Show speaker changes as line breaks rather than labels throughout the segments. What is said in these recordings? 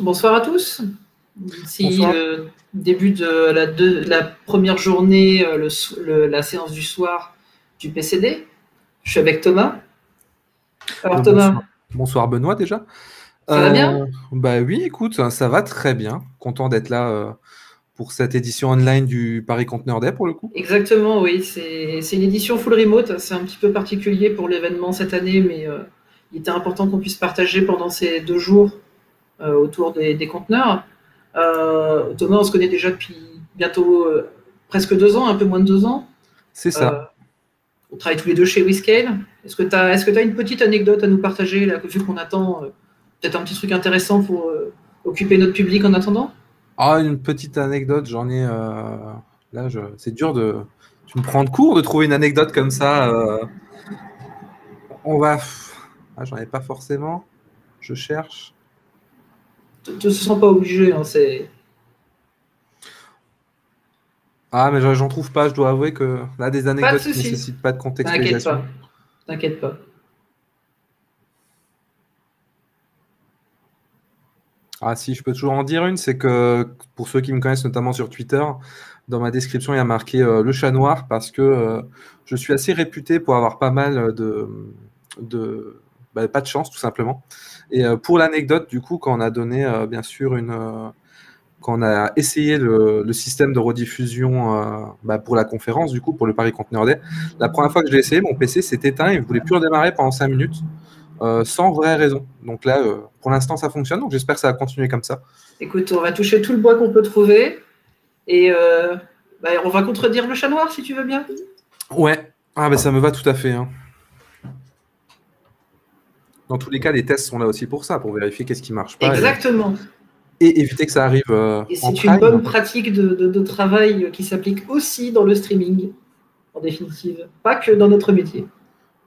Bonsoir à tous. c'est euh, le début de la, première journée, euh, la séance du soir du PCD, je suis avec Thomas.
Euh, bonsoir, Benoît déjà. Ça va bien Bah oui, écoute, ça va très bien. Content d'être là pour cette édition online du Paris Conteneur Day pour le
coup. Exactement, oui. C'est une édition full remote. C'est un petit peu particulier pour l'événement cette année, mais il était important qu'on puisse partager pendant ces deux jours euh, autour des, conteneurs. Euh, Thomas, on se connaît déjà depuis bientôt euh, presque deux ans, un peu moins de deux ans. C'est ça. on travaille tous les deux chez WeScale. Est-ce que tu as, as, une petite anecdote à nous partager, là, vu qu'on attend peut-être un petit truc intéressant pour occuper notre public en attendant
Ah, une petite anecdote, j'en ai. Là, c'est dur de. Tu me prends de court de trouver une anecdote comme ça. On va. Ah, j'en ai pas forcément. Je cherche.
Tu ne te sens pas obligé. Hein, c'est...
Ah, mais j'en trouve pas. Je dois avouer que là, des anecdotes qui ne nécessitent pas de contextualisation. T'inquiète pas. Ah si, je peux toujours en dire une, c'est que pour ceux qui me connaissent notamment sur Twitter, dans ma description, il y a marqué euh, le chat noir parce que euh, je suis assez réputé pour avoir pas mal de, bah, pas de chance tout simplement. Et euh, pour l'anecdote, du coup, quand on a donné, euh, bien sûr, une, euh, quand on a essayé le, système de rediffusion bah, pour la conférence, du coup, pour le Paris Conteneur Day, la première fois que j'ai essayé, mon PC s'est éteint et ne voulait plus redémarrer pendant 5 minutes, sans vraie raison. Donc là, pour l'instant, ça fonctionne, donc j'espère que ça va continuer comme ça.
Écoute, on va toucher tout le bois qu'on peut trouver et bah, on va contredire le chat noir si tu veux bien.
Ouais, ah, bah, ça me va tout à fait. Hein. Dans tous les cas, les tests sont là aussi pour ça, pour vérifier qu'est-ce qui marche pas.
Exactement.
Et, éviter que ça arrive. Euh, et c'est une bonne
pratique de, travail qui s'applique aussi dans le streaming, en définitive, pas que dans notre métier.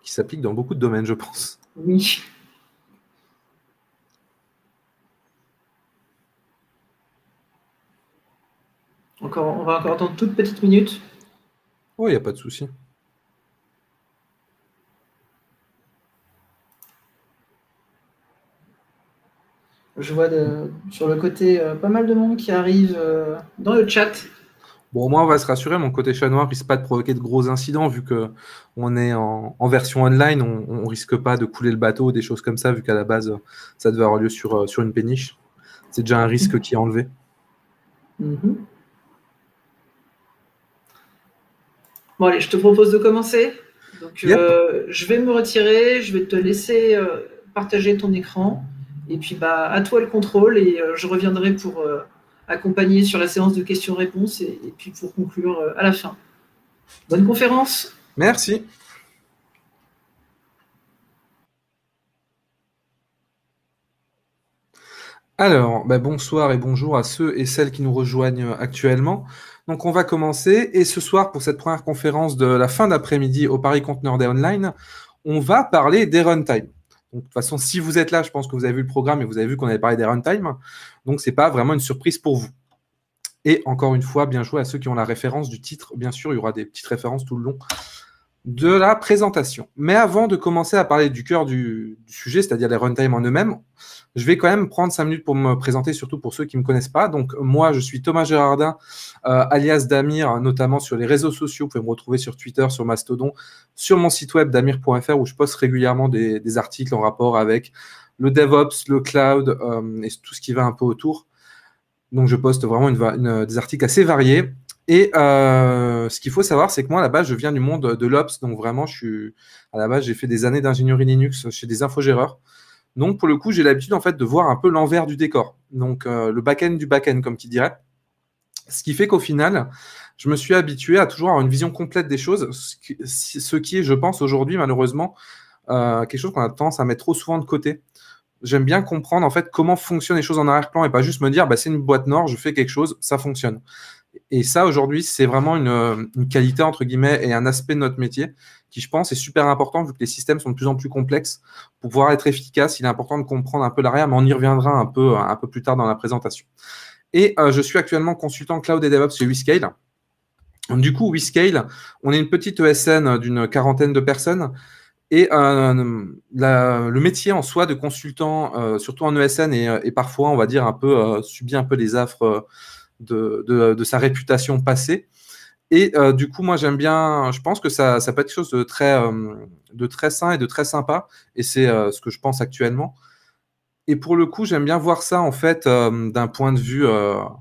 Qui s'applique dans beaucoup de domaines, je pense.
Oui. Encore, on va encore attendre toute petite minute. Oui, il n'y a pas de souci. Je vois sur le côté euh, pas mal de monde qui arrive euh, dans le
chat. Bon, moi, on va se rassurer. Mon côté chat noir risque pas de provoquer de gros incidents vu que on est en, version online. On, ne risque pas de couler le bateau ou des choses comme ça vu qu'à la base, ça devait avoir lieu sur, euh, sur une péniche. C'est déjà un risque qui est enlevé.
Mhm. Bon, allez, je te propose de commencer. Donc, je vais me retirer. Je vais te laisser partager ton écran. Et puis, bah, à toi le contrôle et euh, je reviendrai pour euh, accompagner sur la séance de questions-réponses et, puis pour conclure euh, à la fin. Bonne conférence. Merci.
Alors, bah, bonsoir et bonjour à ceux et celles qui nous rejoignent actuellement. Donc, on va commencer. Et ce soir, pour cette première conférence de la fin d'après-midi au Paris Conteneur Day Online, on va parler des runtime. Donc, de toute façon, si vous êtes là, je pense que vous avez vu le programme et vous avez vu qu'on avait parlé des runtime. Donc, ce n'est pas vraiment une surprise pour vous. Et encore une fois, bien joué à ceux qui ont la référence du titre. Bien sûr, il y aura des petites références tout le long de la présentation. Mais avant de commencer à parler du cœur du, sujet, c'est-à-dire les runtime en eux-mêmes, je vais quand même prendre cinq minutes pour me présenter, surtout pour ceux qui ne me connaissent pas. Donc moi, je suis Thomas Gérardin, euh, alias Damir, notamment sur les réseaux sociaux. Vous pouvez me retrouver sur Twitter, sur Mastodon, sur mon site web damir.fr où je poste régulièrement des, articles en rapport avec le DevOps, le cloud euh, et tout ce qui va un peu autour. Donc je poste vraiment des articles assez variés. Et euh, ce qu'il faut savoir, c'est que moi, à la base, je viens du monde de l'Ops. Donc, vraiment, je suis, à la base, j'ai fait des années d'ingénierie Linux chez des infogéreurs. Donc, pour le coup, j'ai l'habitude, en fait, de voir un peu l'envers du décor. Donc, euh, le back-end du back-end, comme tu dirais. Ce qui fait qu'au final, je me suis habitué à toujours avoir une vision complète des choses. Ce qui, est, je pense, aujourd'hui, malheureusement, euh, quelque chose qu'on a tendance à mettre trop souvent de côté j'aime bien comprendre en fait comment fonctionnent les choses en arrière-plan et pas juste me dire bah, c'est une boîte Nord, je fais quelque chose, ça fonctionne. Et ça, aujourd'hui, c'est vraiment une, qualité, entre guillemets, et un aspect de notre métier qui, je pense, est super important vu que les systèmes sont de plus en plus complexes. Pour pouvoir être efficace, il est important de comprendre un peu l'arrière, mais on y reviendra un peu, un peu plus tard dans la présentation. Et euh, je suis actuellement consultant cloud et DevOps chez WeScale. Du coup, WeScale, on est une petite ESN d'une quarantaine de personnes. Et euh, le métier en soi de consultant, euh, surtout en ESN, et, parfois, on va dire, un peu, subit un peu les affres de, sa réputation passée. Et euh, du coup, moi, j'aime bien. Je pense que ça, ça peut être quelque chose de très, euh, de très sain et de très sympa. Et c'est euh, ce que je pense actuellement. Et pour le coup, j'aime bien voir ça en fait d'un point de vue. on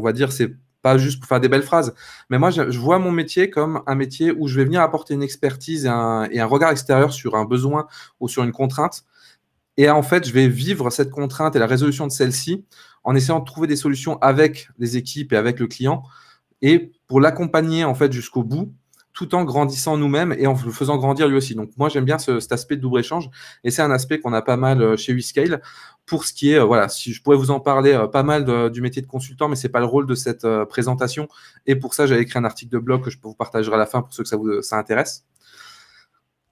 va dire, c'est pas juste pour faire des belles phrases. Mais moi, je, vois mon métier comme un métier où je vais venir apporter une expertise et un, et un, regard extérieur sur un besoin ou sur une contrainte. Et en fait, je vais vivre cette contrainte et la résolution de celle-ci en essayant de trouver des solutions avec les équipes et avec le client et pour l'accompagner en fait jusqu'au bout tout en grandissant nous-mêmes et en le faisant grandir lui aussi. Donc moi j'aime bien cet aspect de double échange et c'est un aspect qu'on a pas mal euh, chez WeScale pour ce qui est euh, voilà, si je pourrais vous en parler euh, pas mal du métier de consultant mais c'est pas le rôle de cette présentation et pour ça j'avais écrit un article de blog que je vous partagerai à la fin pour ceux que ça vous ça intéresse.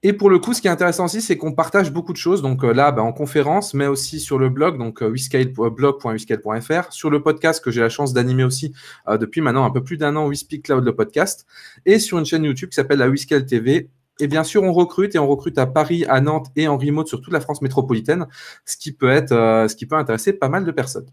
Et pour le coup, ce qui est intéressant aussi, c'est qu'on partage beaucoup de choses. Donc euh, là, bah, en conférence, mais aussi sur le blog, donc euh, sur le podcast que j'ai la chance d'animer aussi euh, depuis maintenant un peu plus d'un an, WeSpeak Cloud, le podcast, et sur une chaîne YouTube qui s'appelle la Wiscale TV. Et bien sûr, on recrute et on recrute à Paris, à Nantes et en remote sur toute la France métropolitaine, ce qui peut être, euh, ce qui peut intéresser pas mal de personnes.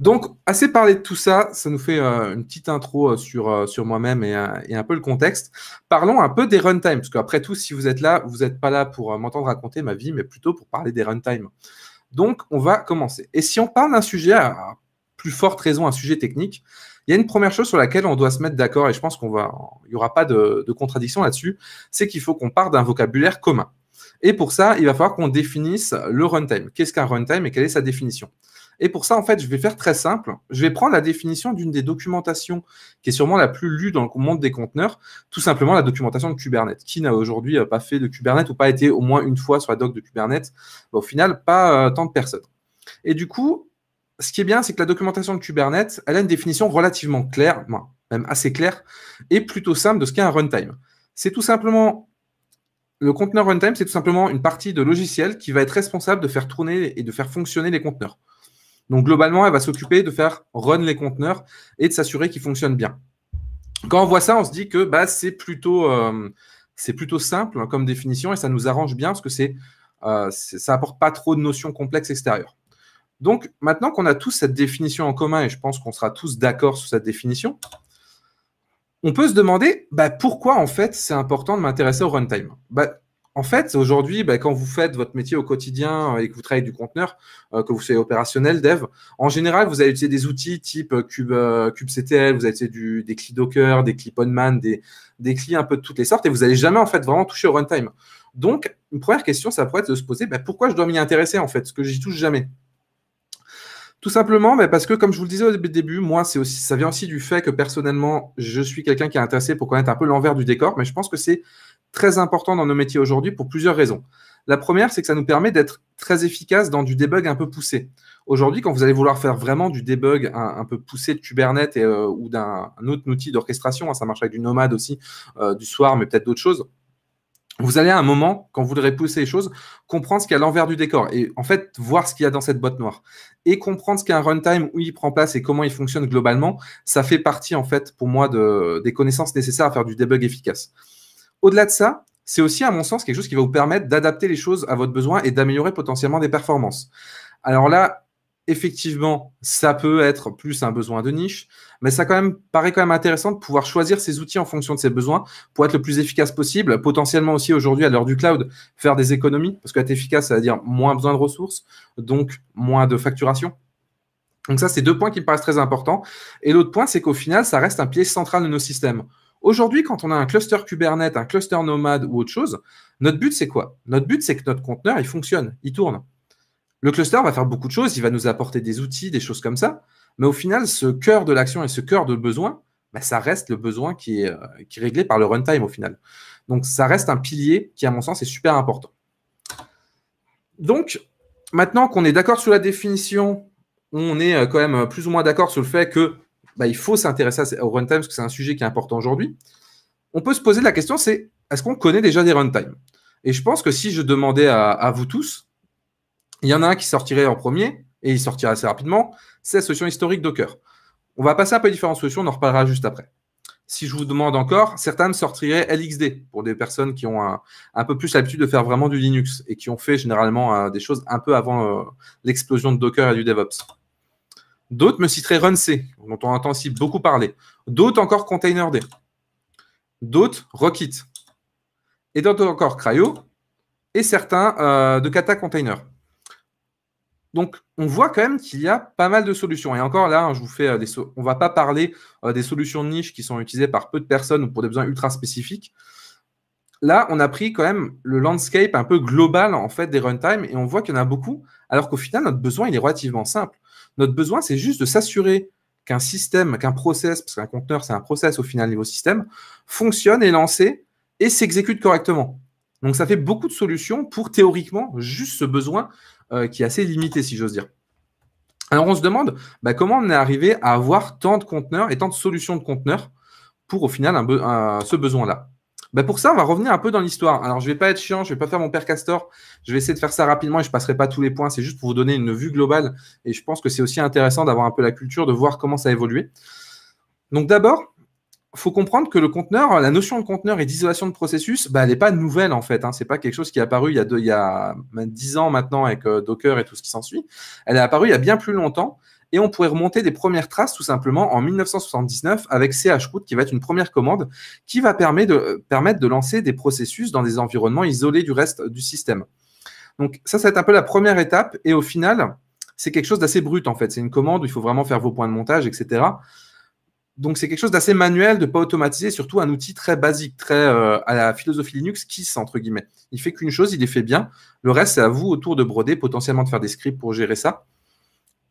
Donc, assez parlé de tout ça, ça nous fait euh, une petite intro euh, euh, sur, moi-même et, un peu le contexte. Parlons un peu des runtime, parce qu'après tout, si vous êtes là, vous n'êtes pas là pour m'entendre raconter ma vie, mais plutôt pour parler des runtime. Donc, on va commencer. Et si on parle d'un sujet, à plus forte raison, un sujet technique, il y a une première chose sur laquelle on doit se mettre d'accord, et je pense qu'on n'y aura pas de, de contradiction là-dessus, c'est qu'il faut qu'on parte d'un vocabulaire commun. Et pour ça, il va falloir qu'on définisse le runtime. Qu'est-ce qu'un runtime et quelle est sa définition et pour ça, en fait, je vais faire très simple. Je vais prendre la définition d'une des documentations qui est sûrement la plus lue dans le monde des conteneurs, tout simplement la documentation de Kubernetes. Qui n'a aujourd'hui euh, pas fait de Kubernetes ou pas été au moins une fois sur la doc de Kubernetes Au final, pas euh, tant de personnes. Et du coup, ce qui est bien, c'est que la documentation de Kubernetes, elle a une définition relativement claire, même assez claire, et plutôt simple de ce qu'est un runtime. C'est tout simplement le conteneur runtime, c'est tout simplement une partie de logiciel qui va être responsable de faire tourner et de faire fonctionner les conteneurs. Donc globalement, elle va s'occuper de faire run les conteneurs et de s'assurer qu'ils fonctionnent bien. Quand on voit ça, on se dit que bah, c'est plutôt, euh, plutôt simple hein, comme définition et ça nous arrange bien parce que euh, c'est ça apporte pas trop de notions complexes extérieures. Donc maintenant qu'on a tous cette définition en commun et je pense qu'on sera tous d'accord sur cette définition, on peut se demander bah, pourquoi en fait c'est important de m'intéresser au runtime. Bah, en fait, aujourd'hui, ben, quand vous faites votre métier au quotidien et que vous travaillez du conteneur, euh, que vous soyez opérationnel, dev, en général, vous allez utiliser des outils type euh, Cube, kubectl, euh, vous allez utiliser du, des clés Docker, des clés Podman, des, des clés un peu de toutes les sortes, et vous n'allez jamais en fait vraiment toucher au runtime. Donc, une première question, ça pourrait être de se poser ben, pourquoi je dois m'y intéresser en fait, ce que j'y touche jamais. Tout simplement ben, parce que, comme je vous le disais au début, moi, c'est aussi, ça vient aussi du fait que personnellement, je suis quelqu'un qui est intéressé pour connaître un peu l'envers du décor, mais je pense que c'est très important dans nos métiers aujourd'hui pour plusieurs raisons. La première, c'est que ça nous permet d'être très efficace dans du debug un peu poussé. Aujourd'hui, quand vous allez vouloir faire vraiment du debug un, peu poussé de Kubernetes euh, ou d'un autre outil d'orchestration, hein, ça marche avec du Nomad aussi, euh, du Swarm, mais peut-être d'autres choses, vous allez à un moment, quand vous voudrez pousser les choses, comprendre ce qu'il y a à l'envers du décor et en fait voir ce qu'il y a dans cette boîte noire. Et comprendre ce qu'est un runtime, où il prend place et comment il fonctionne globalement, ça fait partie en fait pour moi des connaissances nécessaires à faire du debug efficace. Au-delà de ça, c'est aussi, à mon sens, quelque chose qui va vous permettre d'adapter les choses à votre besoin et d'améliorer potentiellement des performances. Alors là, effectivement, ça peut être plus un besoin de niche, mais ça quand même paraît quand même intéressant de pouvoir choisir ces outils en fonction de ses besoins pour être le plus efficace possible. Potentiellement aussi aujourd'hui à l'heure du cloud, faire des économies parce qu'être efficace, ça veut dire moins besoin de ressources, donc moins de facturation. Donc ça, c'est deux points qui me paraissent très importants. Et l'autre point, c'est qu'au final, ça reste un pied central de nos systèmes. Aujourd'hui, quand on a un cluster Kubernetes, un cluster Nomad ou autre chose, notre but, c'est quoi Notre but, c'est que notre conteneur, il fonctionne, il tourne. Le cluster va faire beaucoup de choses, il va nous apporter des outils, des choses comme ça, mais au final, ce cœur de l'action et ce cœur de besoin, bah, ça reste le besoin qui est, euh, qui est réglé par le runtime au final. Donc, ça reste un pilier qui, à mon sens, est super important. Donc, maintenant qu'on est d'accord sur la définition, on est euh, quand même euh, plus ou moins d'accord sur le fait que bah, il faut s'intéresser au runtime parce que c'est un sujet qui est important aujourd'hui. On peut se poser la question, c'est est-ce qu'on connaît déjà des runtime Et je pense que si je demandais à, vous tous, il y en a un qui sortirait en premier, et il sortira assez rapidement, c'est la solution historique Docker. On va passer un peu à différentes solutions, on en reparlera juste après. Si je vous demande encore, certains me sortiraient LXD pour des personnes qui ont un, peu plus l'habitude de faire vraiment du Linux et qui ont fait généralement euh, des choses un peu avant euh, l'explosion de Docker et du DevOps. D'autres me citeraient RunC C, dont on entend aussi beaucoup parler. D'autres encore Containerd. D'autres Rocket. Et d'autres encore Cryo. Et certains euh, de Kata Container. Donc, on voit quand même qu'il y a pas mal de solutions. Et encore là, hein, je vous fais euh, des on ne va pas parler euh, des solutions de niche qui sont utilisées par peu de personnes ou pour des besoins ultra spécifiques. Là, on a pris quand même le landscape un peu global en fait des runtime et on voit qu'il y en a beaucoup, alors qu'au final, notre besoin il est relativement simple. Notre besoin, c'est juste de s'assurer qu'un système, qu'un process, parce qu'un conteneur, c'est un process au final niveau système, fonctionne, est lancé et s'exécute correctement. Donc ça fait beaucoup de solutions pour théoriquement juste ce besoin euh, qui est assez limité, si j'ose dire. Alors on se demande bah, comment on est arrivé à avoir tant de conteneurs et tant de solutions de conteneurs pour au final ce besoin-là. Bah, pour ça, on va revenir un peu dans l'histoire. Alors, je vais pas être chiant, je vais pas faire mon père Castor. Je vais essayer de faire ça rapidement et je passerai pas tous les points. C'est juste pour vous donner une vue globale. Et je pense que c'est aussi intéressant d'avoir un peu la culture, de voir comment ça a évolué. Donc, d'abord, faut comprendre que le conteneur, la notion de conteneur et d'isolation de processus, bah, elle n'est pas nouvelle en fait. Hein. C'est pas quelque chose qui est apparu il y a, il y a 10 ans maintenant avec euh, Docker et tout ce qui s'ensuit. Elle est apparue il y a bien plus longtemps. Et on pourrait remonter des premières traces tout simplement en 1979 avec CHRoot, qui va être une première commande qui va euh, permettre de, lancer des processus dans des environnements isolés du reste du système. Donc ça, ça va être un peu la première étape. Et au final, c'est quelque chose d'assez brut en fait. C'est une commande où il faut vraiment faire vos points de montage, etc. Donc c'est quelque chose d'assez manuel, de pas automatiser, surtout un outil très basique, très euh, à la philosophie Linux qui entre guillemets. Il fait qu'une chose, il est fait bien. Le reste, c'est à vous autour de broder, potentiellement de faire des scripts pour gérer ça.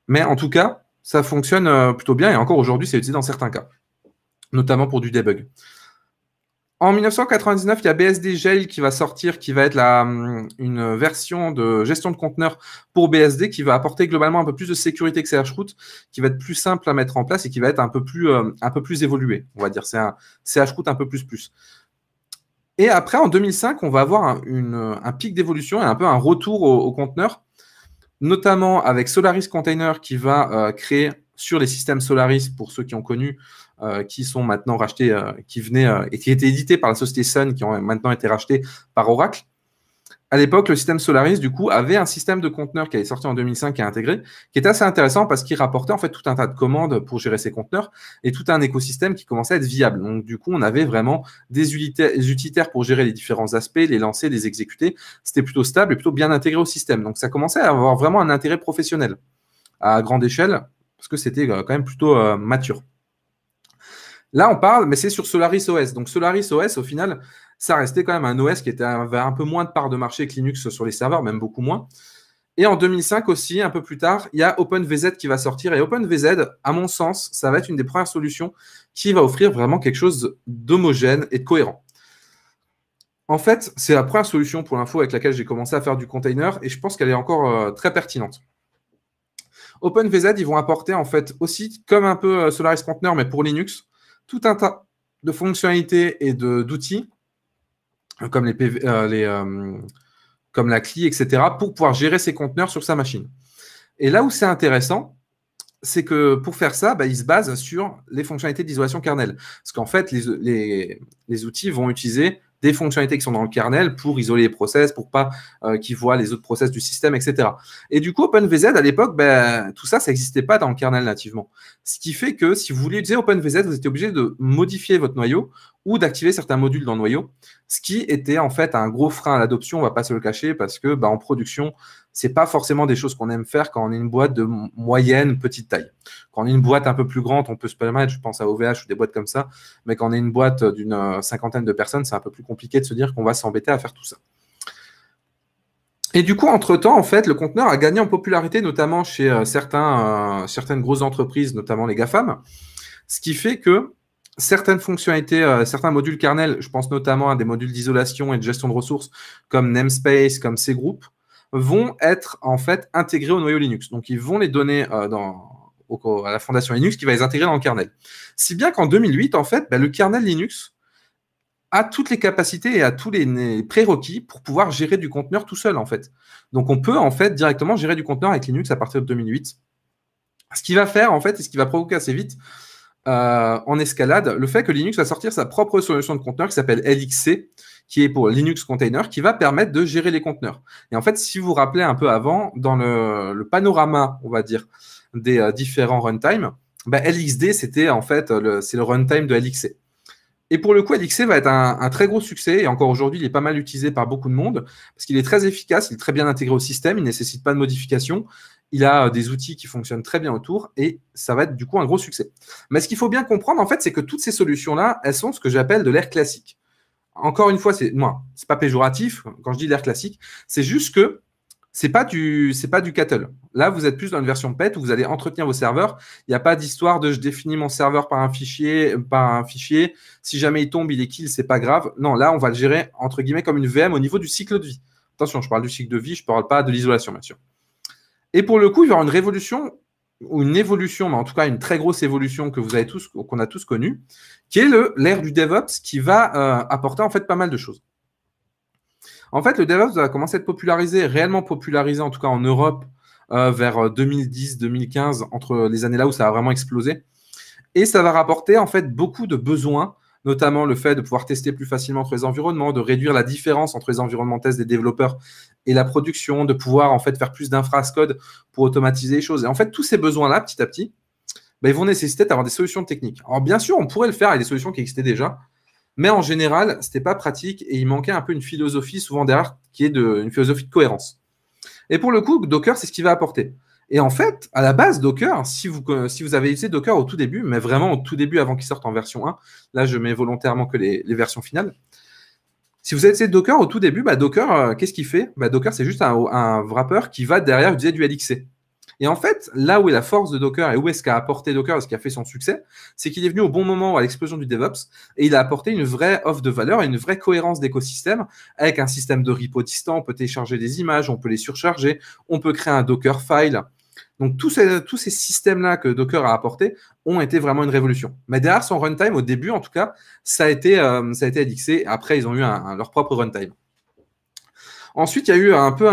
Mais en tout cas, ça fonctionne euh, plutôt bien et encore aujourd'hui, c'est utilisé dans certains cas, notamment pour du debug. En 1999, il y a BSD Jail qui va sortir, qui va être hum, une version de gestion de conteneurs pour BSD qui va apporter globalement un peu plus de sécurité que CHRoot, qui va être plus simple à mettre en place et qui va être un peu plus, euh, un peu plus évolué. On va dire c'est un CHRoot un peu plus plus. Et après, en 2005, on va avoir un, pic d'évolution et un peu un retour au conteneur notamment avec Solaris Container qui va euh, créer sur les systèmes Solaris, pour ceux qui ont connu, euh, qui sont maintenant rachetés, euh, qui venaient et qui étaient édités par la société Sun, qui ont maintenant été rachetés par Oracle à l'époque, le système Solaris, du coup, avait un système de conteneurs qui avait sorti en 2005 et intégré, qui est assez intéressant parce qu'il rapportait en fait tout un tas de commandes pour gérer ces conteneurs et tout un écosystème qui commençait à être viable. Donc, du coup, on avait vraiment des utilitaires pour gérer les différents aspects, les lancer, les exécuter. C'était plutôt stable et plutôt bien intégré au système. Donc, ça commençait à avoir vraiment un intérêt professionnel à grande échelle parce que c'était euh, quand même plutôt euh, mature. Là, on parle, mais c'est sur Solaris OS. Donc, Solaris OS, au final, ça restait quand même un OS qui était, avait un peu moins de part de marché que Linux sur les serveurs, même beaucoup moins. Et en 2005 aussi, un peu plus tard, il y a OpenVZ qui va sortir. Et OpenVZ, à mon sens, ça va être une des premières solutions qui va offrir vraiment quelque chose d'homogène et de cohérent. En fait, c'est la première solution pour l'info avec laquelle j'ai commencé à faire du container et je pense qu'elle est encore euh, très pertinente. OpenVZ, ils vont apporter en fait aussi, comme un peu euh, Solaris Container, mais pour Linux, tout un tas de fonctionnalités et d'outils comme, les, euh, euh, comme la CLI, etc., pour pouvoir gérer ses conteneurs sur sa machine. Et là où c'est intéressant, c'est que pour faire ça, bah, il se base sur les fonctionnalités d'isolation kernel. Parce qu'en fait, les, les, outils vont utiliser des fonctionnalités qui sont dans le kernel pour isoler les process, pour pas euh, qu'ils voient les autres process du système, etc. Et du coup, OpenVZ, à l'époque, ben, tout ça, ça n'existait pas dans le kernel nativement. Ce qui fait que si vous voulez utiliser OpenVZ, vous étiez obligé de modifier votre noyau ou d'activer certains modules dans le noyau, ce qui était en fait un gros frein à l'adoption, on ne va pas se le cacher, parce que ben, en production, c'est pas forcément des choses qu'on aime faire quand on est une boîte de moyenne, petite taille. Quand on est une boîte un peu plus grande, on peut se permettre, je pense à OVH ou des boîtes comme ça, mais quand on est une boîte d'une euh, cinquantaine de personnes, c'est un peu plus compliqué de se dire qu'on va s'embêter à faire tout ça. Et du coup, entre-temps, en fait, le conteneur a gagné en popularité, notamment chez euh, certains, euh, certaines grosses entreprises, notamment les GAFAM, ce qui fait que certaines fonctionnalités, certains modules kernel, je pense notamment à des modules d'isolation et de gestion de ressources comme Namespace, comme Cgroup, vont être en fait intégrés au noyau Linux. Donc ils vont les donner euh, à la fondation Linux qui va les intégrer dans le kernel. Si bien qu'en 2008, en fait, bah, le kernel Linux a toutes les capacités et a tous les prérequis pour pouvoir gérer du conteneur tout seul en fait. Donc on peut en fait directement gérer du conteneur avec Linux à partir de 2008. Ce qui va faire en fait et ce qui va provoquer assez vite euh, en escalade le fait que Linux va sortir sa propre solution de conteneur qui s'appelle LXC qui est pour Linux Container, qui va permettre de gérer les conteneurs. Et en fait, si vous vous rappelez un peu avant, dans le, panorama, on va dire, des euh, différents runtime, bah, LXD, c'était en fait, c'est le runtime de LXC. Et pour le coup, LXC va être un, très gros succès. Et encore aujourd'hui, il est pas mal utilisé par beaucoup de monde parce qu'il est très efficace, il est très bien intégré au système, il ne nécessite pas de modification. Il a euh, des outils qui fonctionnent très bien autour et ça va être du coup un gros succès. Mais ce qu'il faut bien comprendre, en fait, c'est que toutes ces solutions-là, elles sont ce que j'appelle de l'ère classique encore une fois, c'est moi, c'est pas péjoratif quand je dis l'air classique, c'est juste que c'est pas du c'est pas du cattle. Là, vous êtes plus dans une version pet où vous allez entretenir vos serveurs. Il n'y a pas d'histoire de je définis mon serveur par un fichier, par un fichier. Si jamais il tombe, il est kill, c'est pas grave. Non, là, on va le gérer entre guillemets comme une VM au niveau du cycle de vie. Attention, je parle du cycle de vie, je parle pas de l'isolation, bien sûr. Et pour le coup, il y aura une révolution ou une évolution, mais en tout cas une très grosse évolution que vous avez tous, qu'on a tous connue, qui est l'ère du DevOps qui va euh, apporter en fait pas mal de choses. En fait, le DevOps va commencer à être popularisé, réellement popularisé en tout cas en Europe euh, vers 2010-2015, euh, entre les années là où ça a vraiment explosé. Et ça va rapporter en fait beaucoup de besoins notamment le fait de pouvoir tester plus facilement entre les environnements, de réduire la différence entre les environnements test des développeurs et la production, de pouvoir en fait faire plus d'infrascode pour automatiser les choses. Et en fait, tous ces besoins-là, petit à petit, ben, ils vont nécessiter d'avoir des solutions techniques. Alors bien sûr, on pourrait le faire avec des solutions qui existaient déjà, mais en général, ce n'était pas pratique et il manquait un peu une philosophie souvent derrière qui est de, une philosophie de cohérence. Et pour le coup, Docker, c'est ce qu'il va apporter. Et en fait, à la base, Docker, si vous, si vous avez utilisé Docker au tout début, mais vraiment au tout début avant qu'il sorte en version 1, là je mets volontairement que les, versions finales. Si vous avez utilisé Docker au tout début, bah, Docker, euh, qu'est-ce qu'il fait bah, Docker, c'est juste un, wrapper qui va derrière utiliser du LXC. Et en fait, là où est la force de Docker et où est-ce qu'a apporté Docker ce qui a fait son succès, c'est qu'il est venu au bon moment à l'explosion du DevOps et il a apporté une vraie offre de valeur et une vraie cohérence d'écosystème avec un système de repo distant. On peut télécharger des images, on peut les surcharger, on peut créer un Docker file. Donc tous ces, systèmes-là que Docker a apportés ont été vraiment une révolution. Mais derrière son runtime, au début en tout cas, ça a été, euh, ça a Après, ils ont eu leur propre runtime. Ensuite, il y a eu un peu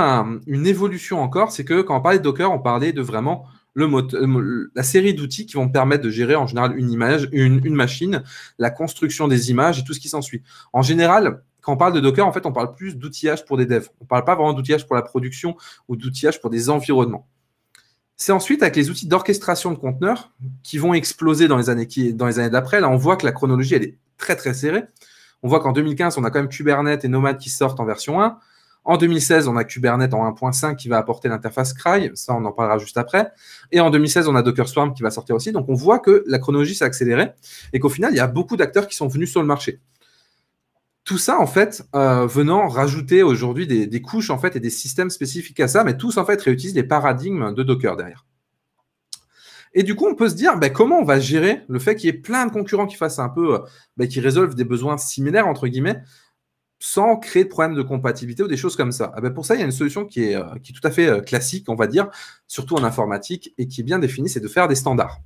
une évolution encore. C'est que quand on parlait de Docker, on parlait de vraiment le la série d'outils qui vont permettre de gérer en général une image, une, une machine, la construction des images et tout ce qui s'ensuit. En général, quand on parle de Docker, en fait, on parle plus d'outillage pour des devs. On ne parle pas vraiment d'outillage pour la production ou d'outillage pour des environnements. C'est ensuite avec les outils d'orchestration de conteneurs qui vont exploser dans les années, qui, dans les années d'après. Là, on voit que la chronologie, elle est très très serrée. On voit qu'en 2015, on a quand même Kubernetes et Nomad qui sortent en version 1. En 2016, on a Kubernetes en 1.5 qui va apporter l'interface CRY. Ça, on en parlera juste après. Et en 2016, on a Docker Swarm qui va sortir aussi. Donc, on voit que la chronologie s'est accélérée et qu'au final, il y a beaucoup d'acteurs qui sont venus sur le marché tout ça en fait euh, venant rajouter aujourd'hui des, couches en fait et des systèmes spécifiques à ça, mais tous en fait réutilisent les paradigmes de Docker derrière. Et du coup, on peut se dire ben, comment on va gérer le fait qu'il y ait plein de concurrents qui fassent un peu, euh, ben, qui résolvent des besoins similaires entre guillemets, sans créer de problèmes de compatibilité ou des choses comme ça. Ah ben, pour ça, il y a une solution qui est, euh, qui tout à fait classique, on va dire, surtout en informatique et qui est bien définie, c'est de faire des standards.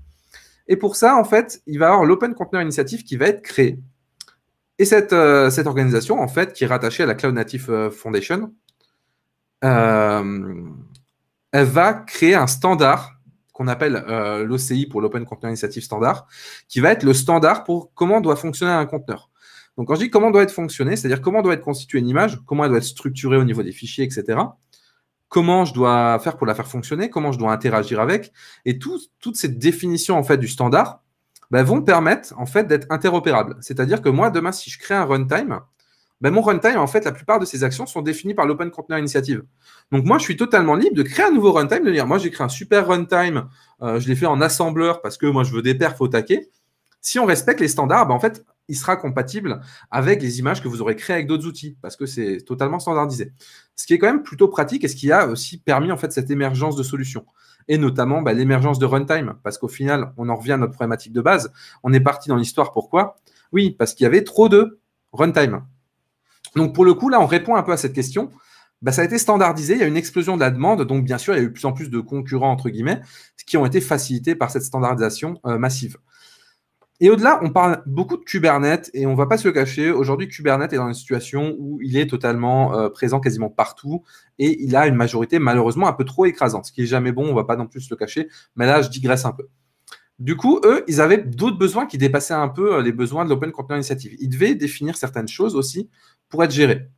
Et pour ça, en fait, il va y avoir l'Open Container Initiative qui va être créée. Et euh, cette, organisation, en fait, qui est rattachée à la Cloud Native euh, Foundation, euh, elle va créer un standard qu'on appelle l'OCI pour l'Open Container Initiative Standard, qui va être le standard pour comment doit fonctionner un conteneur. Donc quand je dis comment doit être fonctionné, c'est-à-dire comment doit être constituée une image, comment elle doit être structurée au niveau des fichiers, etc. Comment je dois faire pour la faire fonctionner, comment je dois interagir avec, et toutes toute cette définition en fait du standard bah, vont permettre en fait d'être interopérables. C'est-à-dire que moi, demain, si je crée un runtime, bah, mon runtime, en fait, la plupart de ces actions sont définies par l'Open Container Initiative. Donc moi, je suis totalement libre de créer un nouveau runtime, de dire, moi, j'ai créé un super runtime, euh, je l'ai fait en assembleur parce que moi, je veux des perfs au taquet. Si on respecte les standards, bah, en fait, il sera compatible avec les images que vous aurez créées avec d'autres outils, parce que c'est totalement standardisé. Ce qui est quand même plutôt pratique et ce qui a aussi permis en fait cette émergence de solutions et notamment bah, l'émergence de runtime. Parce qu'au final, on en revient à notre problématique de base. On est parti dans l'histoire. Pourquoi Oui, parce qu'il y avait trop de runtime. Donc pour le coup, là, on répond un peu à cette question. Bah, ça a été standardisé, il y a une explosion de la demande, donc bien sûr, il y a eu de plus en plus de concurrents, entre guillemets, qui ont été facilités par cette standardisation euh, massive. Et au-delà, on parle beaucoup de Kubernetes et on ne va pas se le cacher. Aujourd'hui, Kubernetes est dans une situation où il est totalement euh, présent quasiment partout et il a une majorité malheureusement un peu trop écrasante, ce qui n'est jamais bon, on ne va pas non plus se le cacher. Mais là, je digresse un peu. Du coup, eux, ils avaient d'autres besoins qui dépassaient un peu euh, les besoins de l'Open Container Initiative. Ils devaient définir certaines choses aussi pour être gérés.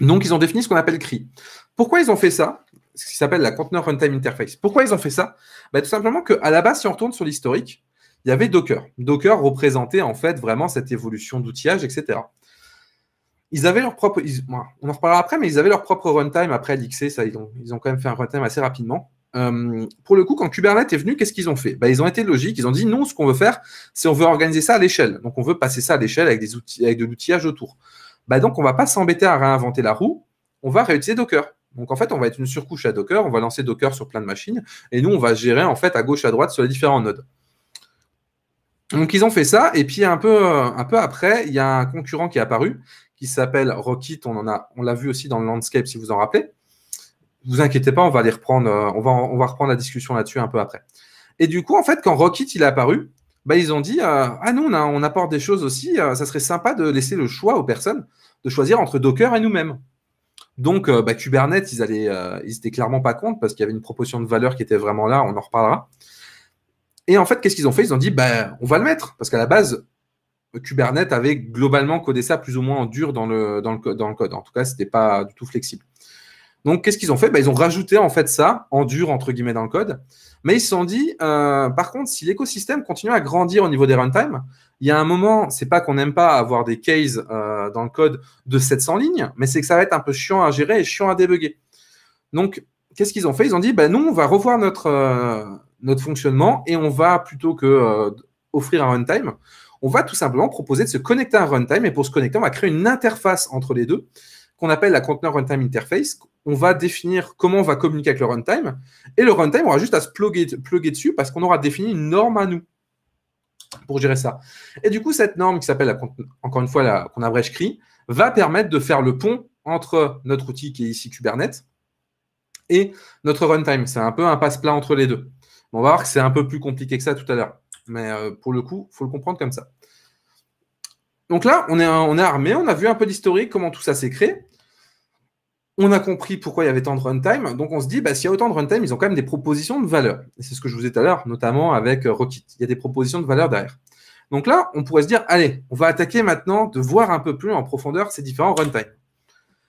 Donc, ils ont défini ce qu'on appelle CRI. Pourquoi ils ont fait ça Ce qui s'appelle la Container Runtime Interface. Pourquoi ils ont fait ça bah, Tout simplement qu'à la base, si on retourne sur l'historique, il y avait Docker. Docker représentait en fait vraiment cette évolution d'outillage, etc. Ils avaient leur propre, on en reparlera après, mais ils avaient leur propre runtime après l'XC, ça, ils ont, quand même fait un runtime assez rapidement. Hum, pour le coup, quand Kubernetes est venu, qu'est-ce qu'ils ont fait bah, Ils ont été logiques, ils ont dit non, ce qu'on veut faire, c'est on veut organiser ça à l'échelle. Donc on veut passer ça à l'échelle avec, des outils, avec de l'outillage autour. Bah, donc on ne va pas s'embêter à réinventer la roue, on va réutiliser Docker. Donc en fait, on va être une surcouche à Docker, on va lancer Docker sur plein de machines, et nous, on va gérer en fait à gauche, à droite sur les différents nodes. Donc ils ont fait ça, et puis un peu, euh, un peu après, il y a un concurrent qui est apparu, qui s'appelle Rockit. on en a, on l'a vu aussi dans le landscape si vous en rappelez. Vous inquiétez pas, on va reprendre, euh, on va, on va reprendre la discussion là-dessus un peu après. Et du coup, en fait, quand Rocket il est apparu, bah, ils ont dit euh, ah nous on, apporte des choses aussi, ça serait sympa de laisser le choix aux personnes de choisir entre Docker et nous-mêmes. Donc, bah, Kubernetes, ils allaient, étaient clairement pas contre parce qu'il y avait une proportion de valeur qui était vraiment là, on en reparlera. Et en fait, qu'est-ce qu'ils ont fait Ils ont dit, bah, on va le mettre. Parce qu'à la base, Kubernetes avait globalement codé ça plus ou moins en dur dans le, le, dans le code. En tout cas, ce n'était pas du tout flexible. Donc, qu'est-ce qu'ils ont fait bah, Ils ont rajouté en fait ça en dur, entre guillemets, dans le code. Mais ils se sont dit, euh, par contre, si l'écosystème continue à grandir au niveau des runtime, il y a un moment, c'est pas qu'on n'aime pas avoir des cases euh, dans le code de 700 lignes, mais c'est que ça va être un peu chiant à gérer et chiant à débugger. Donc, qu'est-ce qu'ils ont fait Ils ont dit, bah, nous, on va revoir notre, euh, notre fonctionnement et on va plutôt que euh, offrir un runtime, on va tout simplement proposer de se connecter à un runtime et pour se connecter, on va créer une interface entre les deux qu'on appelle la container runtime interface. On va définir comment on va communiquer avec le runtime et le runtime aura juste à se plugger, dessus parce qu'on aura défini une norme à nous pour gérer ça. Et du coup, cette norme qui s'appelle, encore une fois, qu'on abrège CRI, va permettre de faire le pont entre notre outil qui est ici Kubernetes et notre runtime. C'est un peu un passe-plat entre les deux on va voir que c'est un peu plus compliqué que ça tout à l'heure. Mais euh, pour le coup, il faut le comprendre comme ça. Donc là, on est, armé, on a vu un peu d'historique, comment tout ça s'est créé. On a compris pourquoi il y avait tant de runtime. Donc on se dit, bah, s'il y a autant de runtime, ils ont quand même des propositions de valeur. Et c'est ce que je vous ai dit tout à l'heure, notamment avec euh, Rocket. Il y a des propositions de valeur derrière. Donc là, on pourrait se dire, allez, on va attaquer maintenant de voir un peu plus en profondeur ces différents runtime.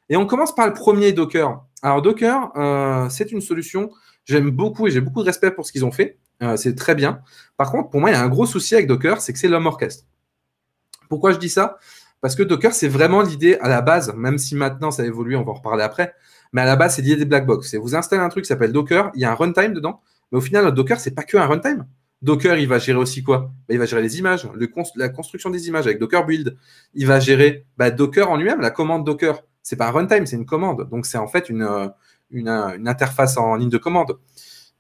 Et on commence par le premier Docker. Alors Docker, euh, c'est une solution J'aime beaucoup et j'ai beaucoup de respect pour ce qu'ils ont fait. Euh, c'est très bien. Par contre, pour moi, il y a un gros souci avec Docker, c'est que c'est l'homme orchestre. Pourquoi je dis ça Parce que Docker, c'est vraiment l'idée à la base, même si maintenant ça évolué, on va en reparler après, mais à la base, c'est l'idée des black box. Vous installez un truc qui s'appelle Docker, il y a un runtime dedans, mais au final, Docker, c'est pas que un runtime. Docker, il va gérer aussi quoi bah, Il va gérer les images, la construction des images avec Docker Build. Il va gérer bah, Docker en lui-même, la commande Docker. C'est pas un runtime, c'est une commande. Donc c'est en fait une, euh, une, interface en ligne de commande.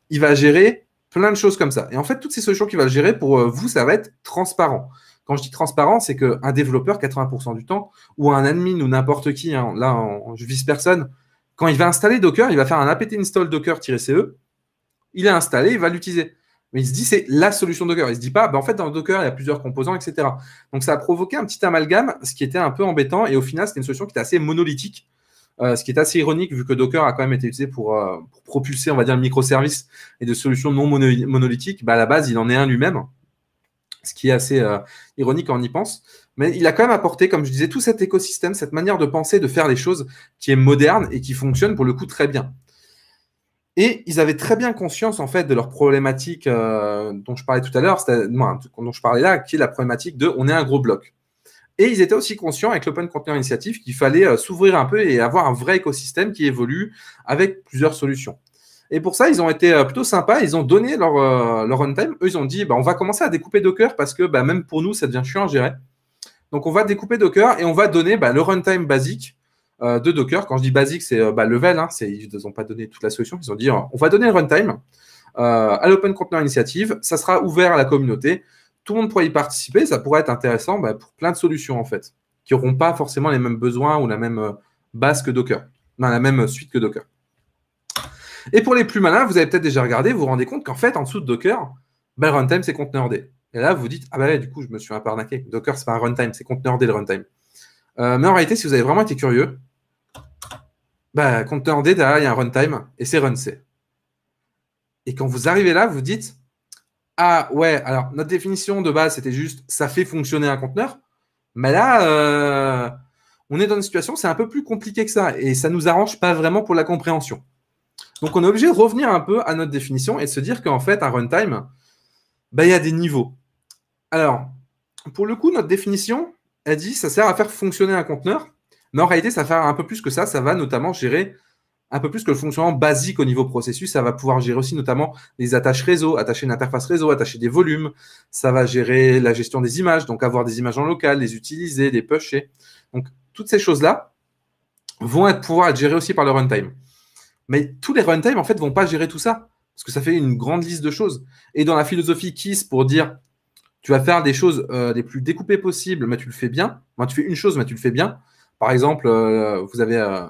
Il va gérer plein de choses comme ça. Et en fait, toutes ces solutions qu'il va gérer, pour euh, vous, ça va être transparent. Quand je dis transparent, c'est qu'un développeur, 80% du temps, ou un admin ou n'importe qui, hein, là, je je vise personne, quand il va installer Docker, il va faire un apt install docker-ce, il est installé, il va l'utiliser. Mais il se dit, c'est la solution Docker. Il se dit pas, bah, en fait, dans Docker, il y a plusieurs composants, etc. Donc, ça a provoqué un petit amalgame, ce qui était un peu embêtant. Et au final, c'était une solution qui était assez monolithique. Euh, ce qui est assez ironique vu que Docker a quand même été utilisé pour, euh, propulser, on va dire, microservice et de solutions non monolithiques. Bah, à la base, il en est un lui-même, ce qui est assez euh, ironique en on y pense. Mais il a quand même apporté, comme je disais, tout cet écosystème, cette manière de penser, de faire les choses qui est moderne et qui fonctionne pour le coup très bien. Et ils avaient très bien conscience en fait de leur problématique dont je parlais tout à l'heure, dont je parlais là, qui est la problématique de on est un gros bloc. Et ils étaient aussi conscients avec l'Open Container Initiative qu'il fallait euh, s'ouvrir un peu et avoir un vrai écosystème qui évolue avec plusieurs solutions. Et pour ça, ils ont été euh, plutôt sympas. Ils ont donné leur, euh, runtime. Eux, ils ont dit bah, on va commencer à découper Docker parce que bah, même pour nous, ça devient chiant à gérer. Donc, on va découper Docker et on va donner bah, le runtime basique de Docker. Quand je dis basique, c'est level. Hein, ils n'ont pas donné toute la solution. Ils ont dit on va donner le runtime à l'Open Container Initiative. Ça sera ouvert à la communauté tout le monde pourrait y participer, ça pourrait être intéressant bah, pour plein de solutions en fait, qui n'auront pas forcément les mêmes besoins ou la même euh, base que Docker, la même suite que Docker. Et pour les plus malins, vous avez peut-être déjà regardé, vous vous rendez compte qu'en fait, en dessous de Docker, bah, le runtime, c'est conteneur-d. Et là, vous dites, ah bah du coup, je me suis un peu Docker, c'est pas un runtime, c'est conteneur-d le runtime. Euh, mais en réalité, si vous avez vraiment été curieux, bah, conteneur-d, derrière, il y a un runtime et c'est run-c. Et quand vous arrivez là, vous dites, ah ouais, alors notre définition de base, c'était juste ça fait fonctionner un conteneur. Mais là, euh, on est dans une situation, c'est un peu plus compliqué que ça. Et ça ne nous arrange pas vraiment pour la compréhension. Donc on est obligé de revenir un peu à notre définition et de se dire qu'en fait, un runtime, bah, il y a des niveaux. Alors, pour le coup, notre définition, elle dit ça sert à faire fonctionner un conteneur. Mais en réalité, ça va faire un peu plus que ça. Ça va notamment gérer un peu plus que le fonctionnement basique au niveau processus. Ça va pouvoir gérer aussi notamment les attaches réseau, attacher une interface réseau, attacher des volumes. Ça va gérer la gestion des images, donc avoir des images en local, les utiliser, les pusher. Donc toutes ces choses-là vont pouvoir être gérées aussi par le runtime. Mais tous les runtime, en fait, vont pas gérer tout ça. Parce que ça fait une grande liste de choses. Et dans la philosophie KISS, pour dire tu vas faire des choses euh, les plus découpées possibles, mais tu le fais bien. Moi, tu fais une chose, mais tu le fais bien. Par exemple, euh, vous avez euh,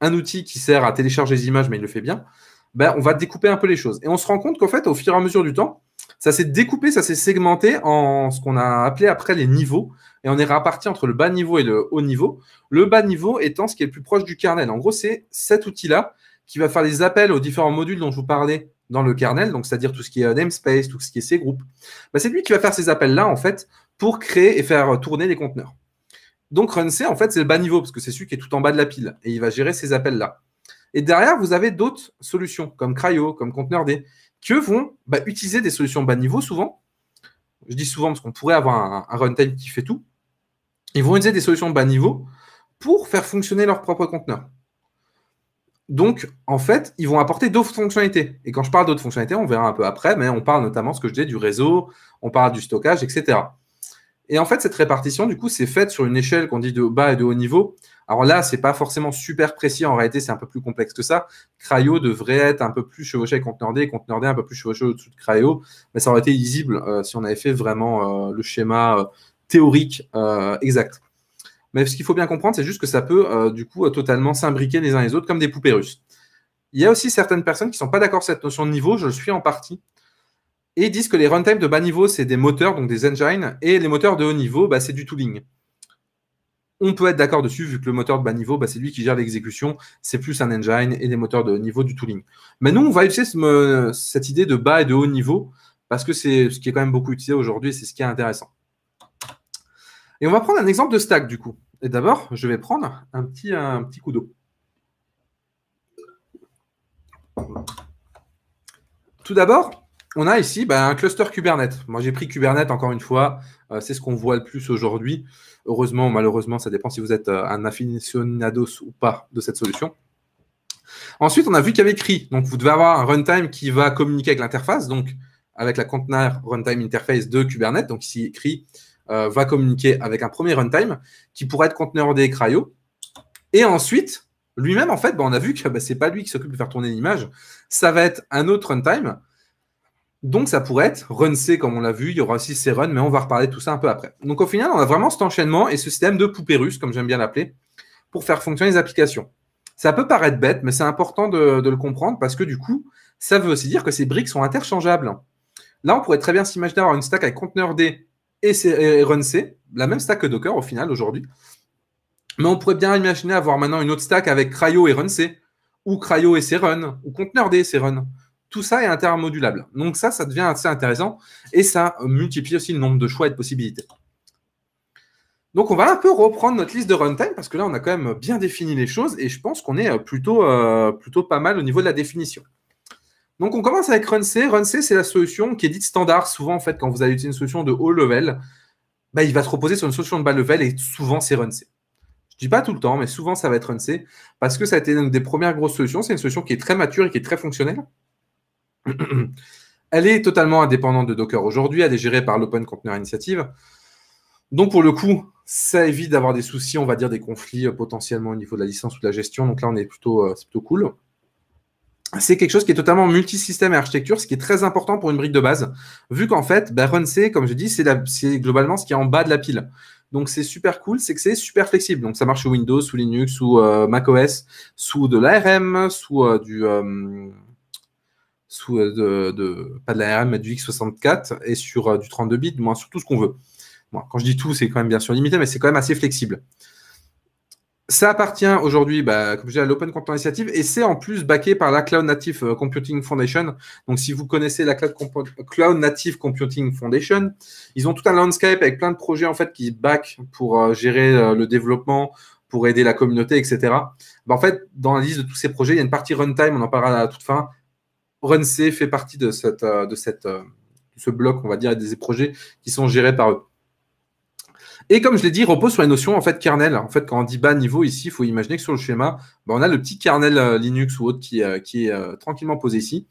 un outil qui sert à télécharger les images, mais il le fait bien, ben, on va découper un peu les choses. Et on se rend compte qu'en fait, au fur et à mesure du temps, ça s'est découpé, ça s'est segmenté en ce qu'on a appelé après les niveaux. Et on est réparti entre le bas niveau et le haut niveau. Le bas niveau étant ce qui est le plus proche du kernel. En gros, c'est cet outil-là qui va faire les appels aux différents modules dont je vous parlais dans le kernel, donc c'est-à-dire tout ce qui est namespace, tout ce qui est ces groupes. Ben, c'est lui qui va faire ces appels-là, en fait, pour créer et faire tourner les conteneurs. Donc Runc, en fait, c'est le bas niveau, parce que c'est celui qui est tout en bas de la pile, et il va gérer ces appels-là. Et derrière, vous avez d'autres solutions, comme Cryo, comme D qui vont bah, utiliser des solutions bas niveau souvent. Je dis souvent parce qu'on pourrait avoir un, runtime qui fait tout. Ils vont utiliser des solutions bas niveau pour faire fonctionner leur propre conteneur. Donc, en fait, ils vont apporter d'autres fonctionnalités. Et quand je parle d'autres fonctionnalités, on verra un peu après, mais on parle notamment, ce que je dis, du réseau, on parle du stockage, etc. Et en fait, cette répartition, du coup, c'est faite sur une échelle qu'on dit de bas et de haut niveau. Alors là, c'est pas forcément super précis. En réalité, c'est un peu plus complexe que ça. Cryo devrait être un peu plus chevauché contre Nordé, contre un peu plus chevauché au-dessus de Cryo. Mais ça aurait été lisible euh, si on avait fait vraiment euh, le schéma euh, théorique exact. Mais ce qu'il faut bien comprendre, c'est juste que ça peut, du coup, totalement s'imbriquer les uns les autres comme des poupées russes. Il y a aussi certaines personnes qui ne sont pas d'accord sur cette notion de niveau. Je le suis en partie. Et ils disent que les runtimes de bas niveau, c'est des moteurs, donc des engines, et les moteurs de haut niveau, bah, c'est du tooling. On peut être d'accord dessus, vu que le moteur de bas niveau, bah, c'est lui qui gère l'exécution, c'est plus un engine, et les moteurs de haut niveau, du tooling. Mais nous, on va utiliser cette idée de bas et de haut niveau, parce que c'est ce qui est quand même beaucoup utilisé aujourd'hui, c'est ce qui est intéressant. Et on va prendre un exemple de stack, du coup. Et d'abord, je vais prendre un petit, un petit coup d'eau. Tout d'abord, on a ici bah, un cluster Kubernetes. Moi, j'ai pris Kubernetes encore une fois. Euh, c'est ce qu'on voit le plus aujourd'hui. Heureusement ou malheureusement, ça dépend si vous êtes euh, un aficionados ou pas de cette solution. Ensuite, on a vu qu'il y avait CRI. Donc, vous devez avoir un runtime qui va communiquer avec l'interface, donc avec la container runtime interface de Kubernetes. Donc, ici, CRI euh, va communiquer avec un premier runtime qui pourrait être conteneur des cryo. Et ensuite, lui-même, en fait, bah, on a vu que bah, ce n'est pas lui qui s'occupe de faire tourner l'image. Ça va être un autre runtime donc ça pourrait être run comme on l'a vu, il y aura aussi C Run, mais on va reparler de tout ça un peu après. Donc au final, on a vraiment cet enchaînement et ce système de poupée russe, comme j'aime bien l'appeler, pour faire fonctionner les applications. Ça peut paraître bête, mais c'est important de, le comprendre parce que du coup, ça veut aussi dire que ces briques sont interchangeables. Là, on pourrait très bien s'imaginer avoir une stack avec conteneur D et, RunC, run la même stack que Docker au final aujourd'hui. Mais on pourrait bien imaginer avoir maintenant une autre stack avec Cryo et run C, ou Cryo et C Run, ou conteneur D et C tout ça est intermodulable. Donc ça, ça devient assez intéressant et ça multiplie aussi le nombre de choix et de possibilités. Donc on va un peu reprendre notre liste de runtime parce que là on a quand même bien défini les choses et je pense qu'on est euh, plutôt, euh, plutôt pas mal au niveau de la définition. Donc on commence avec RunC. RunC c'est la solution qui est dite standard. Souvent en fait quand vous allez utiliser une solution de haut level, bah, il va se reposer sur une solution de bas level et souvent c'est RunC. Je dis pas tout le temps mais souvent ça va être RunC parce que ça a été une des premières grosses solutions. C'est une solution qui est très mature et qui est très fonctionnelle. elle est totalement indépendante de Docker aujourd'hui, elle est gérée par l'Open Container Initiative. Donc pour le coup, ça évite d'avoir des soucis, on va dire des conflits euh, potentiellement au niveau de la licence ou de la gestion. Donc là, on est plutôt, euh, plutôt cool. C'est quelque chose qui est totalement multisystème et architecture, ce qui est très important pour une brique de base, vu qu'en fait, RunC, bah, Run comme je dis, c'est, globalement ce qui est en bas de la pile. Donc c'est super cool, c'est que c'est super flexible. Donc ça marche sous Windows, sous Linux, sous euh, macOS, sous de l'ARM, sous du, sous, euh, de, pas de la RM, mais du X64 et sur euh, du 32 bits, sur tout ce qu'on veut. Moi, quand je dis tout, c'est quand même bien sûr limité, mais c'est quand même assez flexible. Ça appartient aujourd'hui, bah, comme à l'Open Content Initiative et c'est en plus backé par la Cloud Native euh, Computing Foundation. Donc, si vous connaissez la Cloud, Native Computing Foundation, ils ont tout un landscape avec plein de projets en fait qui back pour gérer le développement, pour aider la communauté, etc. Bah, en fait, dans la liste de tous ces projets, il y a une partie runtime, on en parlera à toute fin, RunC fait partie euh, euh, de, ce bloc, on va dire, et des projets qui sont gérés par eux. Et comme je l'ai dit, il repose sur les notions en fait kernel. En fait, quand on dit bas niveau ici, il faut imaginer que sur le schéma, ben, on a le petit kernel euh, Linux ou autre qui, est tranquillement posé ici.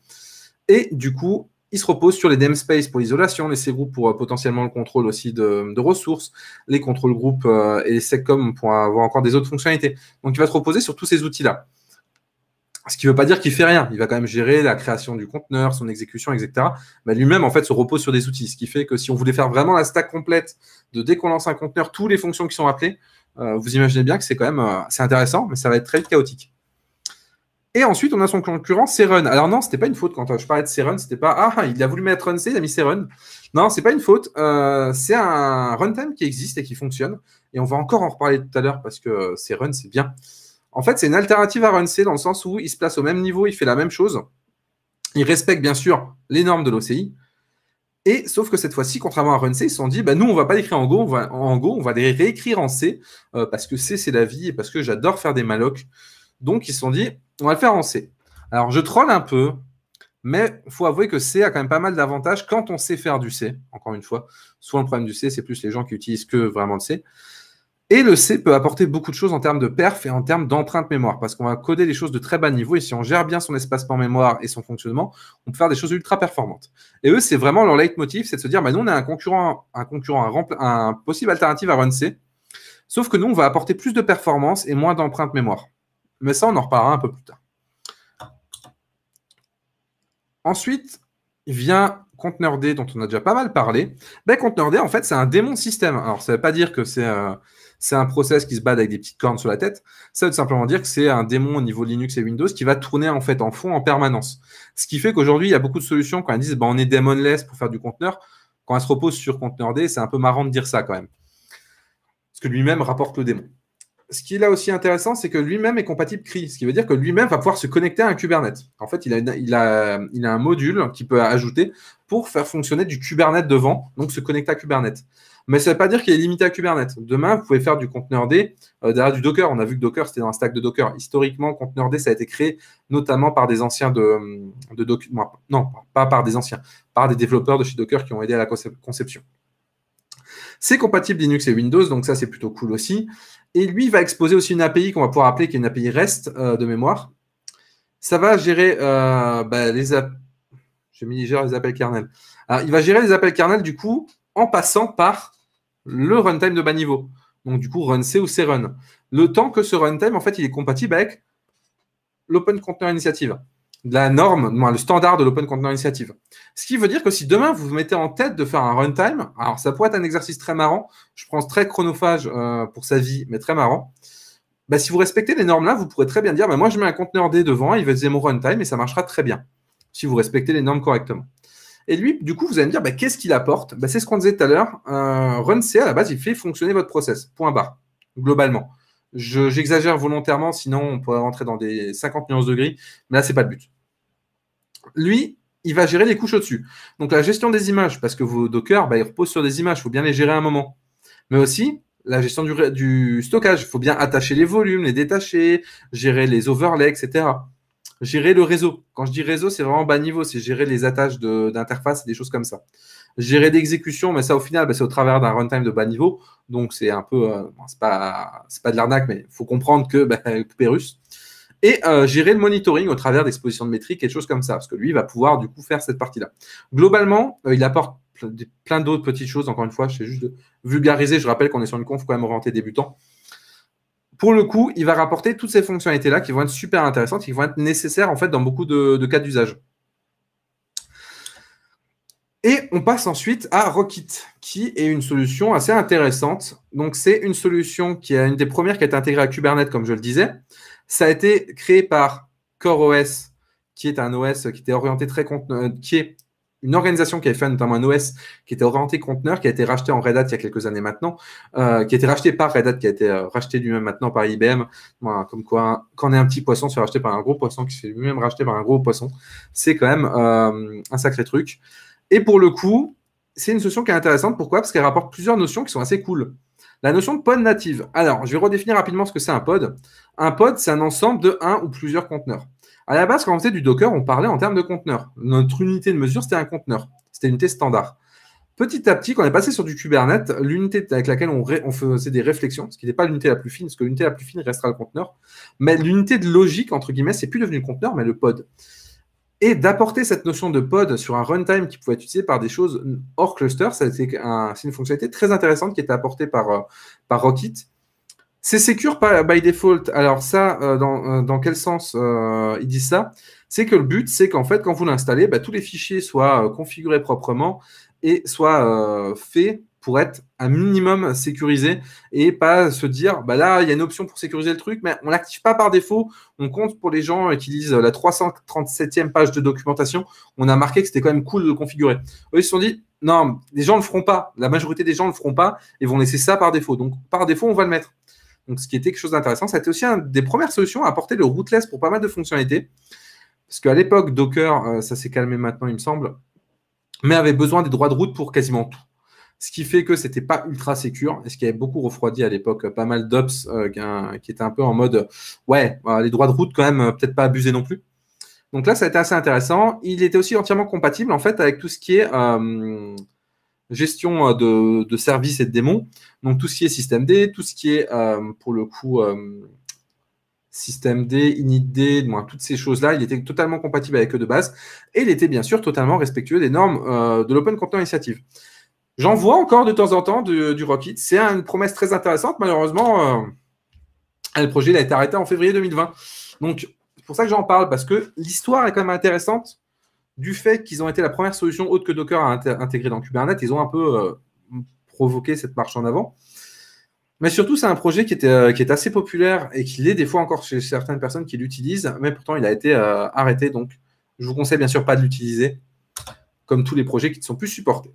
Et du coup, il se repose sur les namespaces pour l'isolation, les groupes pour potentiellement le contrôle aussi de, ressources, les contrôles groupes et les seccom pour avoir encore des autres fonctionnalités. Donc, il va se reposer sur tous ces outils-là. Ce qui ne veut pas dire qu'il fait rien. Il va quand même gérer la création du conteneur, son exécution, etc. Mais lui-même, en fait, se repose sur des outils. Ce qui fait que si on voulait faire vraiment la stack complète de dès qu'on lance un conteneur, toutes les fonctions qui sont appelées, euh, vous imaginez bien que c'est quand même euh, intéressant, mais ça va être très chaotique. Et ensuite, on a son concurrent, Serun. Alors non, ce n'était pas une faute quand je parlais de Serun, n'était pas ah il a voulu mettre run C, il a mis Serun. Non, c'est pas une faute. Euh, c'est un runtime qui existe et qui fonctionne. Et on va encore en reparler tout à l'heure parce que Serun, c'est bien. En fait, c'est une alternative à RUNC dans le sens où il se place au même niveau, il fait la même chose. Il respecte bien sûr les normes de l'OCI. Et sauf que cette fois-ci, contrairement à RunC, ils se sont dit, bah, nous, on ne va pas l'écrire en Go, on va, en Go, on va les réécrire en C, euh, parce que C, c'est la vie, et parce que j'adore faire des malocs. Donc, ils se sont dit, on va le faire en C. Alors, je troll un peu, mais il faut avouer que C a quand même pas mal d'avantages quand on sait faire du C, encore une fois. Soit le problème du C, c'est plus les gens qui utilisent que vraiment le C. Et le C peut apporter beaucoup de choses en termes de perf et en termes d'empreinte mémoire, parce qu'on va coder des choses de très bas niveau, et si on gère bien son espace en mémoire et son fonctionnement, on peut faire des choses ultra performantes. Et eux, c'est vraiment leur leitmotiv, c'est de se dire, bah, nous, on est un concurrent, un concurrent, un, possible alternative à Run C, sauf que nous, on va apporter plus de performance et moins d'empreinte mémoire. Mais ça, on en reparlera un peu plus tard. Ensuite, vient Conteneur D, dont on a déjà pas mal parlé. Ben, Conteneur D, en fait, c'est un démon système. Alors, ça ne veut pas dire que c'est... Euh, c'est un process qui se bat avec des petites cornes sur la tête. Ça veut simplement dire que c'est un démon au niveau Linux et Windows qui va tourner en fait en fond en permanence. Ce qui fait qu'aujourd'hui, il y a beaucoup de solutions quand elles disent bah, on est démonless pour faire du conteneur. Quand elles se reposent sur conteneur c'est un peu marrant de dire ça quand même. Parce que lui-même rapporte le démon. Ce qui est là aussi intéressant, c'est que lui-même est compatible CRI, ce qui veut dire que lui-même va pouvoir se connecter à un Kubernetes. En fait, il a, il a, il a un module qu'il peut ajouter pour faire fonctionner du Kubernetes devant, donc se connecter à Kubernetes. Mais ça ne veut pas dire qu'il est limité à Kubernetes. Demain, vous pouvez faire du conteneur-D euh, derrière du Docker. On a vu que Docker, c'était dans un stack de Docker. Historiquement, conteneur-D, ça a été créé notamment par des anciens de, Docker. Non, pas par des anciens, par des développeurs de chez Docker qui ont aidé à la conception. C'est compatible Linux et Windows, donc ça c'est plutôt cool aussi. Et lui il va exposer aussi une API qu'on va pouvoir appeler qui est une API REST euh, de mémoire. Ça va gérer euh, bah, les, les appels kernel. il va gérer les appels kernel du coup en passant par le runtime de bas niveau. Donc du coup, run C ou C run. Le temps que ce runtime, en fait, il est compatible avec l'Open Container Initiative, la norme, le standard de l'Open Container Initiative. Ce qui veut dire que si demain vous vous mettez en tête de faire un runtime, alors ça pourrait être un exercice très marrant, je pense très chronophage euh, pour sa vie, mais très marrant. Bah, si vous respectez les normes là, vous pourrez très bien dire bah, moi je mets un conteneur D devant, il va utiliser mon runtime et ça marchera très bien si vous respectez les normes correctement. Et lui, du coup, vous allez me dire, bah, qu'est-ce qu'il apporte bah, C'est ce qu'on disait tout à l'heure. Run C à la base, il fait fonctionner votre process, point barre, globalement. J'exagère volontairement, sinon on pourrait rentrer dans des 50 nuances de gris, mais là, ce n'est pas le but. Lui, il va gérer les couches au-dessus. Donc la gestion des images, parce que vos Docker, bah, ils reposent sur des images, il faut bien les gérer à un moment. Mais aussi, la gestion du, du stockage, il faut bien attacher les volumes, les détacher, gérer les overlays, etc. Gérer le réseau. Quand je dis réseau, c'est vraiment bas niveau. C'est gérer les attaches d'interface, et des choses comme ça. Gérer l'exécution, mais ça, au final, bah, c'est au travers d'un runtime de bas niveau. Donc, c'est un peu. Euh, ce n'est pas, de l'arnaque, mais il faut comprendre que bah, Et euh, gérer le monitoring au travers d'expositions de métriques et des choses comme ça. Parce que lui, il va pouvoir, du coup, faire cette partie-là. Globalement, euh, il apporte plein d'autres petites choses, encore une fois, je c'est juste de vulgariser. Je rappelle qu'on est sur une conf quand même orientée débutant pour le coup, il va rapporter toutes ces fonctionnalités-là qui vont être super intéressantes, qui vont être nécessaires en fait dans beaucoup de, cas d'usage. Et on passe ensuite à Rockit, qui est une solution assez intéressante. Donc, c'est une solution qui est une des premières qui a été intégrée à Kubernetes, comme je le disais. Ça a été créé par CoreOS, qui est un OS qui était orienté très euh, qui est une organisation qui avait fait notamment un OS qui était orienté conteneur, qui a été racheté en Red Hat il y a quelques années maintenant, euh, qui a été racheté par Red Hat, qui a été euh, racheté lui-même maintenant par IBM. comme quoi, quand on est un petit poisson, se fait racheter par un gros poisson, qui se fait lui-même racheter par un gros poisson, c'est quand même euh, un sacré truc. Et pour le coup, c'est une solution qui est intéressante. Pourquoi Parce qu'elle rapporte plusieurs notions qui sont assez cool. La notion de pod native. Alors, je vais redéfinir rapidement ce que c'est un pod. Un pod, c'est un ensemble de un ou plusieurs conteneurs. À la base, quand on faisait du Docker, on parlait en termes de conteneur. Notre unité de mesure, c'était un conteneur. C'était une unité standard. Petit à petit, quand on est passé sur du Kubernetes, l'unité avec laquelle on, faisait des réflexions, ce qui n'était pas l'unité la plus fine, parce que l'unité la plus fine restera le conteneur, mais l'unité de logique, entre guillemets, c'est plus devenu le conteneur, mais le pod. Et d'apporter cette notion de pod sur un runtime qui pouvait être utilisé par des choses hors cluster, c'est une fonctionnalité très intéressante qui était apportée par, euh, par Rocket c'est secure by default. Alors ça, euh, euh, dans, quel sens il euh, ils disent ça C'est que le but, c'est qu'en fait, quand vous l'installez, bah, tous les fichiers soient configurés proprement et soient faits pour être un minimum sécurisé et pas se dire bah là il y a une option pour sécuriser le truc mais on l'active pas par défaut on compte pour les gens qui lisent la 337e page de documentation on a marqué que c'était quand même cool de configurer ils se sont dit non les gens ne le feront pas la majorité des gens ne le feront pas et vont laisser ça par défaut donc par défaut on va le mettre donc, ce qui était quelque chose d'intéressant, c'était aussi une des premières solutions à apporter le rootless pour pas mal de fonctionnalités. Parce qu'à l'époque, Docker, euh, ça s'est calmé maintenant, il me semble, mais avait besoin des droits de route pour quasiment tout. Ce qui fait que ce n'était pas ultra sécur, et ce qui avait beaucoup refroidi à l'époque euh, pas mal d'ops euh, qui étaient un peu en mode ouais, les droits de route quand même, peut-être pas abusés non plus. Donc là, ça a été assez intéressant. Il était aussi entièrement compatible en fait avec tout ce qui est gestion euh, de, services et de démons. Donc tout ce qui est système D, tout ce qui est euh, pour le coup euh, système D, init D, toutes ces choses-là, il était totalement compatible avec eux de base et il était bien sûr totalement respectueux des normes de l'Open Content Initiative. J'en vois encore de temps en temps du, Rocket. C'est une promesse très intéressante. Malheureusement, le projet a été arrêté en février 2020. Donc, c'est pour ça que j'en parle, parce que l'histoire est quand même intéressante du fait qu'ils ont été la première solution haute que Docker a intégrer dans Kubernetes, ils ont un peu euh, provoqué cette marche en avant. Mais surtout, c'est un projet qui, était, euh, est assez populaire et qui l'est des fois encore chez certaines personnes qui l'utilisent, mais pourtant il a été euh, arrêté. Donc, je vous conseille bien sûr pas de l'utiliser, comme tous les projets qui ne sont plus supportés.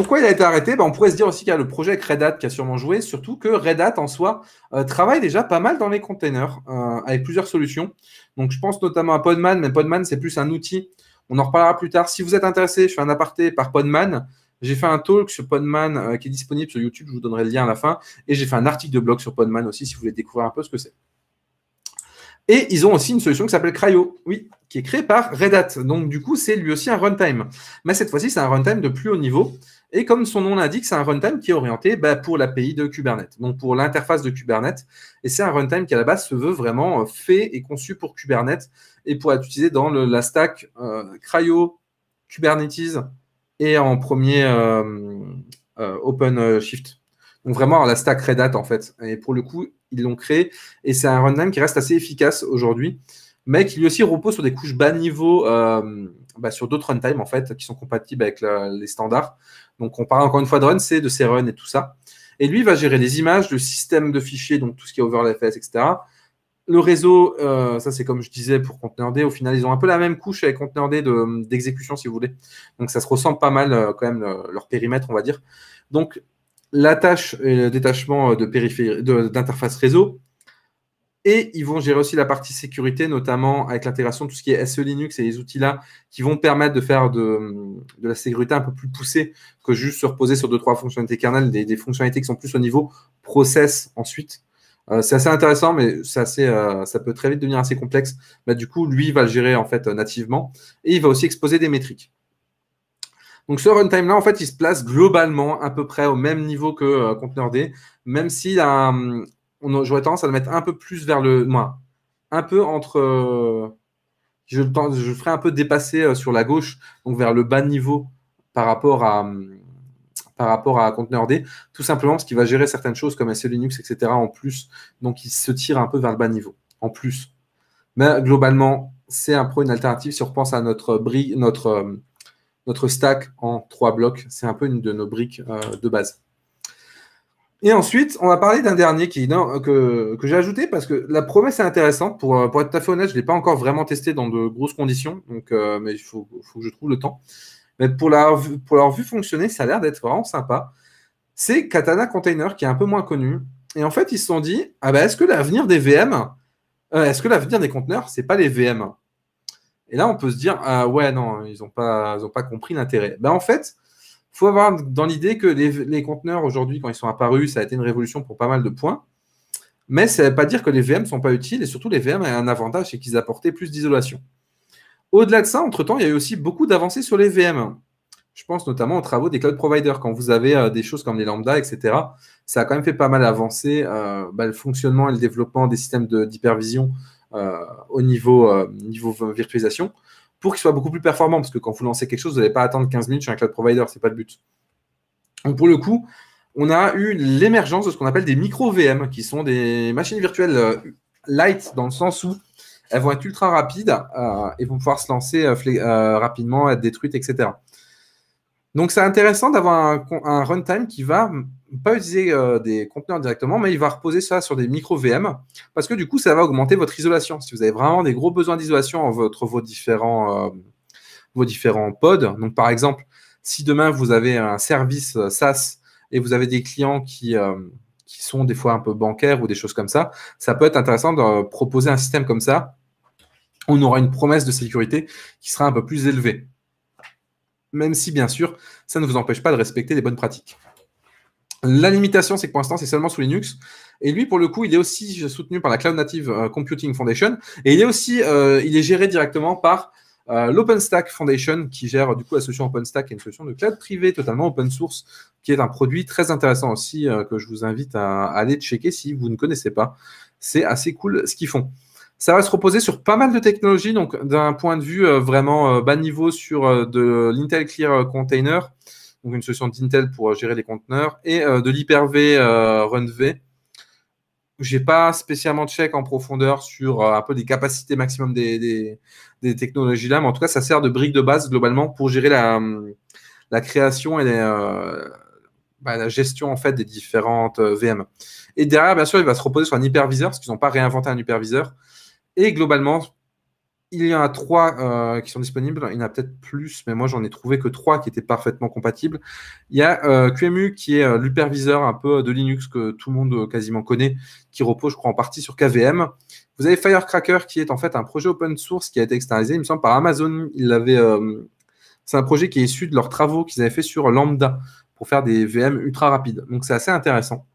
Pourquoi il a été arrêté ben, On pourrait se dire aussi qu'il y a le projet avec Red Hat qui a sûrement joué, surtout que Red Hat en soi euh, travaille déjà pas mal dans les containers euh, avec plusieurs solutions. Donc je pense notamment à Podman, mais Podman c'est plus un outil. On en reparlera plus tard. Si vous êtes intéressé, je fais un aparté par Podman. J'ai fait un talk sur Podman euh, qui est disponible sur YouTube, je vous donnerai le lien à la fin. Et j'ai fait un article de blog sur Podman aussi si vous voulez découvrir un peu ce que c'est. Et ils ont aussi une solution qui s'appelle Cryo, oui, qui est créée par Red Hat. Donc du coup, c'est lui aussi un runtime. Mais cette fois-ci, c'est un runtime de plus haut niveau. Et comme son nom l'indique, c'est un runtime qui est orienté bah, pour l'API de Kubernetes, donc pour l'interface de Kubernetes. Et c'est un runtime qui, à la base, se veut vraiment euh, fait et conçu pour Kubernetes et pour être utilisé dans la stack euh, Cryo, Kubernetes et en premier euh, OpenShift. Donc vraiment la stack Red Hat en fait. Et pour le coup, ils l'ont créé et c'est un runtime qui reste assez efficace aujourd'hui, mais qui lui aussi repose sur des couches bas niveau, bah, sur d'autres runtime en fait, qui sont compatibles avec les standards. Donc on parle encore une fois de run, c'est de ses et tout ça. Et lui va gérer les images, le système de fichiers, donc tout ce qui est fs, etc. Le réseau, euh, ça c'est comme je disais pour D, au final ils ont un peu la même couche avec D d'exécution si vous voulez. Donc ça se ressemble pas mal euh, quand même leur périmètre, on va dire. Donc la tâche et le détachement euh, de d'interface réseau, et ils vont gérer aussi la partie sécurité, notamment avec l'intégration de tout ce qui est SE Linux et les outils-là qui vont permettre de faire de, la sécurité un peu plus poussée que juste se reposer sur deux, trois fonctionnalités kernel, des, fonctionnalités qui sont plus au niveau process ensuite. Euh, c'est assez intéressant, mais c'est assez, euh, ça peut très vite devenir assez complexe. Bah, du coup, lui, il va le gérer en fait euh, nativement et il va aussi exposer des métriques. Donc ce runtime-là, en fait, il se place globalement à peu près au même niveau que ContainerD, même s'il a j'aurais tendance à le mettre un peu plus vers le moins, un peu entre. Euh, je, le, je ferai un peu dépasser euh, sur la gauche, donc vers le bas niveau par rapport à hum, par rapport à tout simplement parce qu'il va gérer certaines choses comme SE Linux, etc. en plus. Donc il se tire un peu vers le bas niveau, en plus. Mais globalement, c'est un pro, une alternative. Si on repense à notre, notre, hum, notre stack en trois blocs, c'est un peu une de nos briques euh, de base. Et ensuite, on va parler d'un dernier que, j'ai ajouté parce que la promesse est intéressante. Pour, euh, pour être tout à fait honnête, je ne l'ai pas encore vraiment testé dans de grosses conditions, donc, euh, mais il faut, que je trouve le temps. Mais pour la pour leur vue fonctionner, ça a l'air d'être vraiment sympa. C'est Katana Container qui est un peu moins connu. Et en fait, ils se sont dit ah ben, est-ce que l'avenir des VM, euh, est-ce que l'avenir des conteneurs, c'est pas les VM Et là, on peut se dire ah ouais, non, ils n'ont pas, pas compris l'intérêt. Ben, en fait, faut avoir dans l'idée que les, conteneurs aujourd'hui, quand ils sont apparus, ça a été une révolution pour pas mal de points. Mais ça ne veut pas dire que les VM ne sont pas utiles, et surtout les VM ont un avantage, c'est qu'ils apportaient plus d'isolation. Au-delà de ça, entre-temps, il y a eu aussi beaucoup d'avancées sur les VM. Je pense notamment aux travaux des cloud providers. Quand vous avez euh, des choses comme les lambda, etc., ça a quand même fait pas mal avancer euh, bah, le fonctionnement et le développement des systèmes d'hypervision euh, au niveau, niveau virtualisation pour qu'il soit beaucoup plus performant. Parce que quand vous lancez quelque chose, vous n'allez pas attendre 15 minutes chez un cloud provider, ce n'est pas le but. Donc pour le coup, on a eu l'émergence de ce qu'on appelle des micro-VM, qui sont des machines virtuelles euh, light, dans le sens où elles vont être ultra rapides euh, et vont pouvoir se lancer euh, rapidement, être détruites, etc. Donc c'est intéressant d'avoir un runtime qui va pas utiliser euh, des conteneurs directement, mais il va reposer ça sur des micro-VM, parce que du coup, ça va augmenter votre isolation. Si vous avez vraiment des gros besoins d'isolation entre vos différents, euh, vos différents pods, donc par exemple, si demain vous avez un service euh, SaaS et vous avez des clients qui, qui sont des fois un peu bancaires ou des choses comme ça, ça peut être intéressant de proposer un système comme ça. On aura une promesse de sécurité qui sera un peu plus élevée. Même si, bien sûr, ça ne vous empêche pas de respecter les bonnes pratiques. La limitation, c'est que pour l'instant, c'est seulement sous Linux. Et lui, pour le coup, il est aussi soutenu par la Cloud Native euh, Computing Foundation. Et il est aussi, euh, il est géré directement par euh, l'OpenStack Foundation, qui gère du coup la solution OpenStack et une solution de cloud privée totalement open source, qui est un produit très intéressant aussi que je vous invite à, à, aller checker si vous ne connaissez pas. C'est assez cool ce qu'ils font. Ça va se reposer sur pas mal de technologies, donc d'un point de vue vraiment bas niveau sur de l'Intel Clear Container, donc une solution d'Intel pour euh, gérer les conteneurs, et euh, de l'Hyper-V euh, Run-V. n'ai pas spécialement de check en profondeur sur un peu des capacités maximum des, technologies là, mais en tout cas, ça sert de brique de base globalement pour gérer la, création et bah, la gestion en fait des différentes VM. Et derrière, bien sûr, il va se reposer sur un hyperviseur parce qu'ils n'ont pas réinventé un hyperviseur. Et globalement, il y en a trois euh, qui sont disponibles. Il y en a peut-être plus, mais moi j'en ai trouvé que trois qui étaient parfaitement compatibles. Il y a euh, QEMU qui est euh, l'hyperviseur un peu de Linux que tout le monde euh, quasiment connaît, qui repose, je crois, en partie sur KVM. Vous avez Firecracker qui est en fait un projet open source qui a été externalisé, il me semble, par Amazon. Il avait c'est un projet qui est issu de leurs travaux qu'ils avaient fait sur Lambda pour faire des VM ultra rapides. Donc c'est assez intéressant.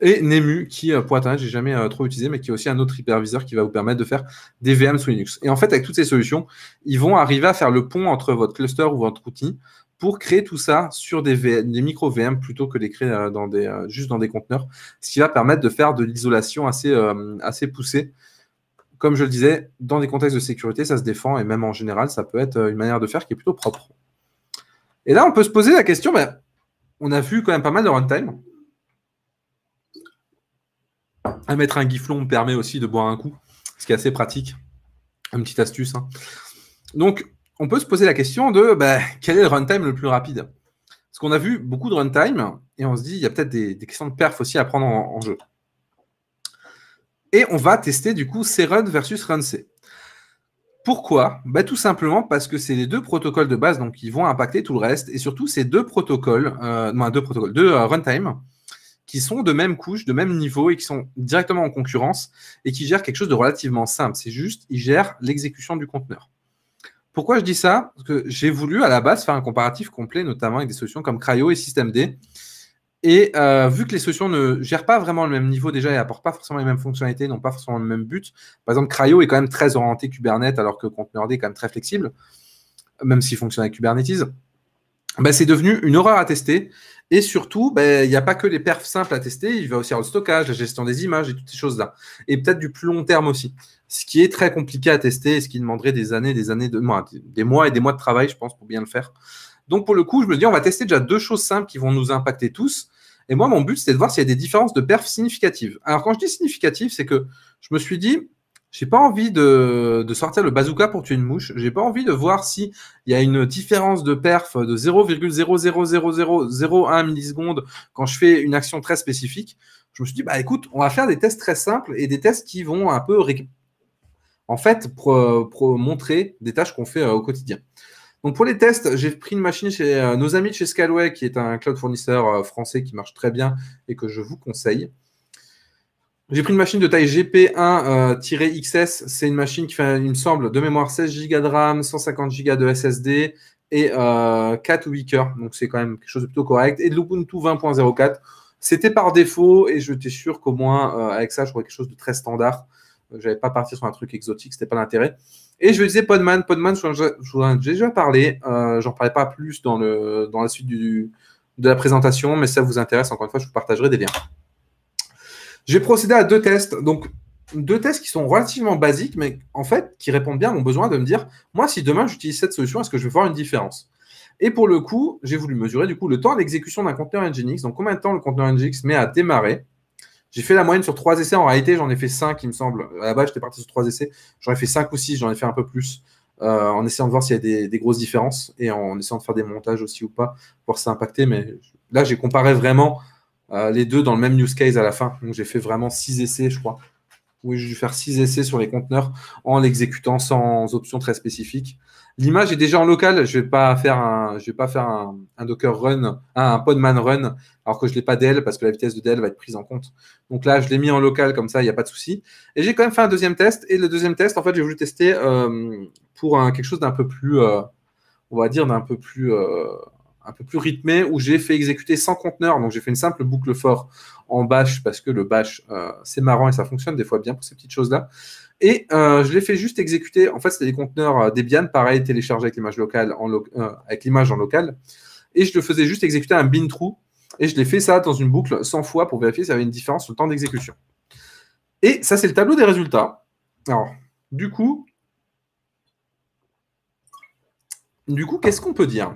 Et Nemu, qui, euh, pour internet, j'ai jamais euh, trop utilisé, mais qui est aussi un autre hyperviseur qui va vous permettre de faire des VM sous Linux. Et en fait, avec toutes ces solutions, ils vont arriver à faire le pont entre votre cluster ou votre outil pour créer tout ça sur des, VM, des micro VM plutôt que les créer euh, juste dans des conteneurs, ce qui va permettre de faire de l'isolation assez, assez poussée. Comme je le disais, dans des contextes de sécurité, ça se défend et même en général, ça peut être une manière de faire qui est plutôt propre. Et là, on peut se poser la question, ben, on a vu quand même pas mal de runtime à mettre un guiflon me permet aussi de boire un coup, ce qui est assez pratique. Une petite astuce. Hein. Donc, on peut se poser la question de bah, quel est le runtime le plus rapide Parce qu'on a vu beaucoup de runtime et on se dit il y a peut-être des, questions de perf aussi à prendre en, jeu. Et on va tester du coup C-Run versus run Pourquoi bah, Tout simplement parce que c'est les deux protocoles de base donc, qui vont impacter tout le reste et surtout ces deux protocoles, euh, deux protocoles, deux euh, runtime qui sont de même couche, de même niveau et qui sont directement en concurrence et qui gèrent quelque chose de relativement simple. C'est juste, ils gèrent l'exécution du conteneur. Pourquoi je dis ça Parce que j'ai voulu à la base faire un comparatif complet, notamment avec des solutions comme Cryo et Systemd. Et euh, vu que les solutions ne gèrent pas vraiment le même niveau déjà et n'apportent pas forcément les mêmes fonctionnalités, n'ont pas forcément le même but, par exemple Cryo est quand même très orienté Kubernetes alors que ConteneurD est quand même très flexible, même s'il fonctionne avec Kubernetes. Bah, c'est devenu une horreur à tester. Et surtout, bah, il n'y a pas que les perfs simples à tester, il va aussi avoir le stockage, la gestion des images et toutes ces choses-là. Et peut-être du plus long terme aussi. Ce qui est très compliqué à tester et ce qui demanderait des années, des années, de, mois, des mois et des mois de travail, je pense, pour bien le faire. Donc pour le coup, je me dis, on va tester déjà deux choses simples qui vont nous impacter tous. Et moi, mon but, c'était de voir s'il y a des différences de perfs significatives. Alors quand je dis significatives, c'est que je me suis dit, j'ai pas envie de, sortir le bazooka pour tuer une mouche. J'ai pas envie de voir si il y a une différence de perf de 0,0000001 milliseconde quand je fais une action très spécifique. Je me suis dit, bah écoute, on va faire des tests très simples et des tests qui vont un peu, en fait, montrer des tâches qu'on fait euh, au quotidien. Donc pour les tests, j'ai pris une machine chez euh, nos amis de chez Skyway qui est un cloud fournisseur euh, français qui marche très bien et que je vous conseille. J'ai pris une machine de taille GP1-XS. Euh, c'est une machine qui fait, il me semble, de mémoire 16 Go de RAM, 150 Go de SSD et 4 ou 8 cœurs. Donc c'est quand même quelque chose de plutôt correct. Et de l'Ubuntu 20.04. C'était par défaut et je t'ai sûr qu'au moins euh, avec ça, je j'aurais quelque chose de très standard. Euh, je n'allais pas partir sur un truc exotique, Ce n'était pas l'intérêt. Et je vais disais Podman, Podman, je vous en ai déjà parlé. Euh, J'en parlais pas plus dans, la suite de la présentation, mais si ça vous intéresse, encore une fois, je vous partagerai des liens. J'ai procédé à deux tests. Donc, deux tests qui sont relativement basiques, mais en fait, qui répondent bien à mon besoin de me dire, moi, si demain j'utilise cette solution, est-ce que je vais voir une différence Et pour le coup, j'ai voulu mesurer du coup le temps d'exécution d'un conteneur Nginx. Donc, combien de temps le conteneur Nginx met à démarrer j'ai fait la moyenne sur trois essais. En réalité, j'en ai fait cinq, il me semble. À la base, j'étais parti sur trois essais. J'en ai fait cinq ou six, j'en ai fait un peu plus. Euh, en essayant de voir s'il y a des, grosses différences et en essayant de faire des montages aussi ou pas, voir si ça Mais là, j'ai comparé vraiment euh, les deux dans le même use case à la fin. Donc j'ai fait vraiment six essais, je crois. Oui, j'ai dû faire six essais sur les conteneurs en l'exécutant sans option très spécifique. L'image est déjà en local. Je ne vais pas faire un, je vais pas faire un, Docker run, un, Podman run, alors que je ne l'ai pas DL parce que la vitesse de Dell va être prise en compte. Donc là, je l'ai mis en local comme ça, il n'y a pas de souci. Et j'ai quand même fait un deuxième test. Et le deuxième test, en fait, j'ai voulu tester euh, pour quelque chose d'un peu plus, euh, on va dire, d'un peu plus, un peu plus rythmé où j'ai fait exécuter sans conteneur. Donc j'ai fait une simple boucle fort en bash parce que le bash euh, c'est marrant et ça fonctionne des fois bien pour ces petites choses là. Et euh, je l'ai fait juste exécuter. En fait, c'était des conteneurs euh, Debian, pareil, téléchargés avec l'image locale en avec l'image en local. Et je le faisais juste exécuter un bin true. Et je l'ai fait ça dans une boucle 100 fois pour vérifier s'il y avait une différence sur le temps d'exécution. Et ça, c'est le tableau des résultats. Alors, du coup, du coup, qu'est-ce qu'on peut dire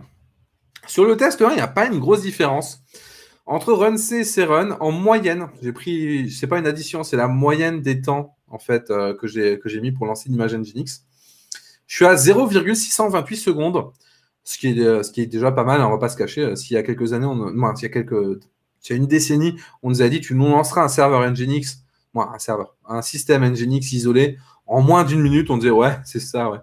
sur le test il n'y a pas une grosse différence. Entre run C et C run, en moyenne, j'ai pris, c'est pas une addition, c'est la moyenne des temps en fait euh, que j'ai que j'ai mis pour lancer l'image Nginx. Je suis à 0,628 secondes, ce qui est euh, ce qui est déjà pas mal. Hein, on ne va pas se cacher. Euh, s'il y a quelques années, on, s'il y a quelques, une décennie, on nous a dit tu nous lanceras un serveur Nginx, un serveur, un système Nginx isolé en moins d'une minute. On disait ouais, c'est ça. Ouais.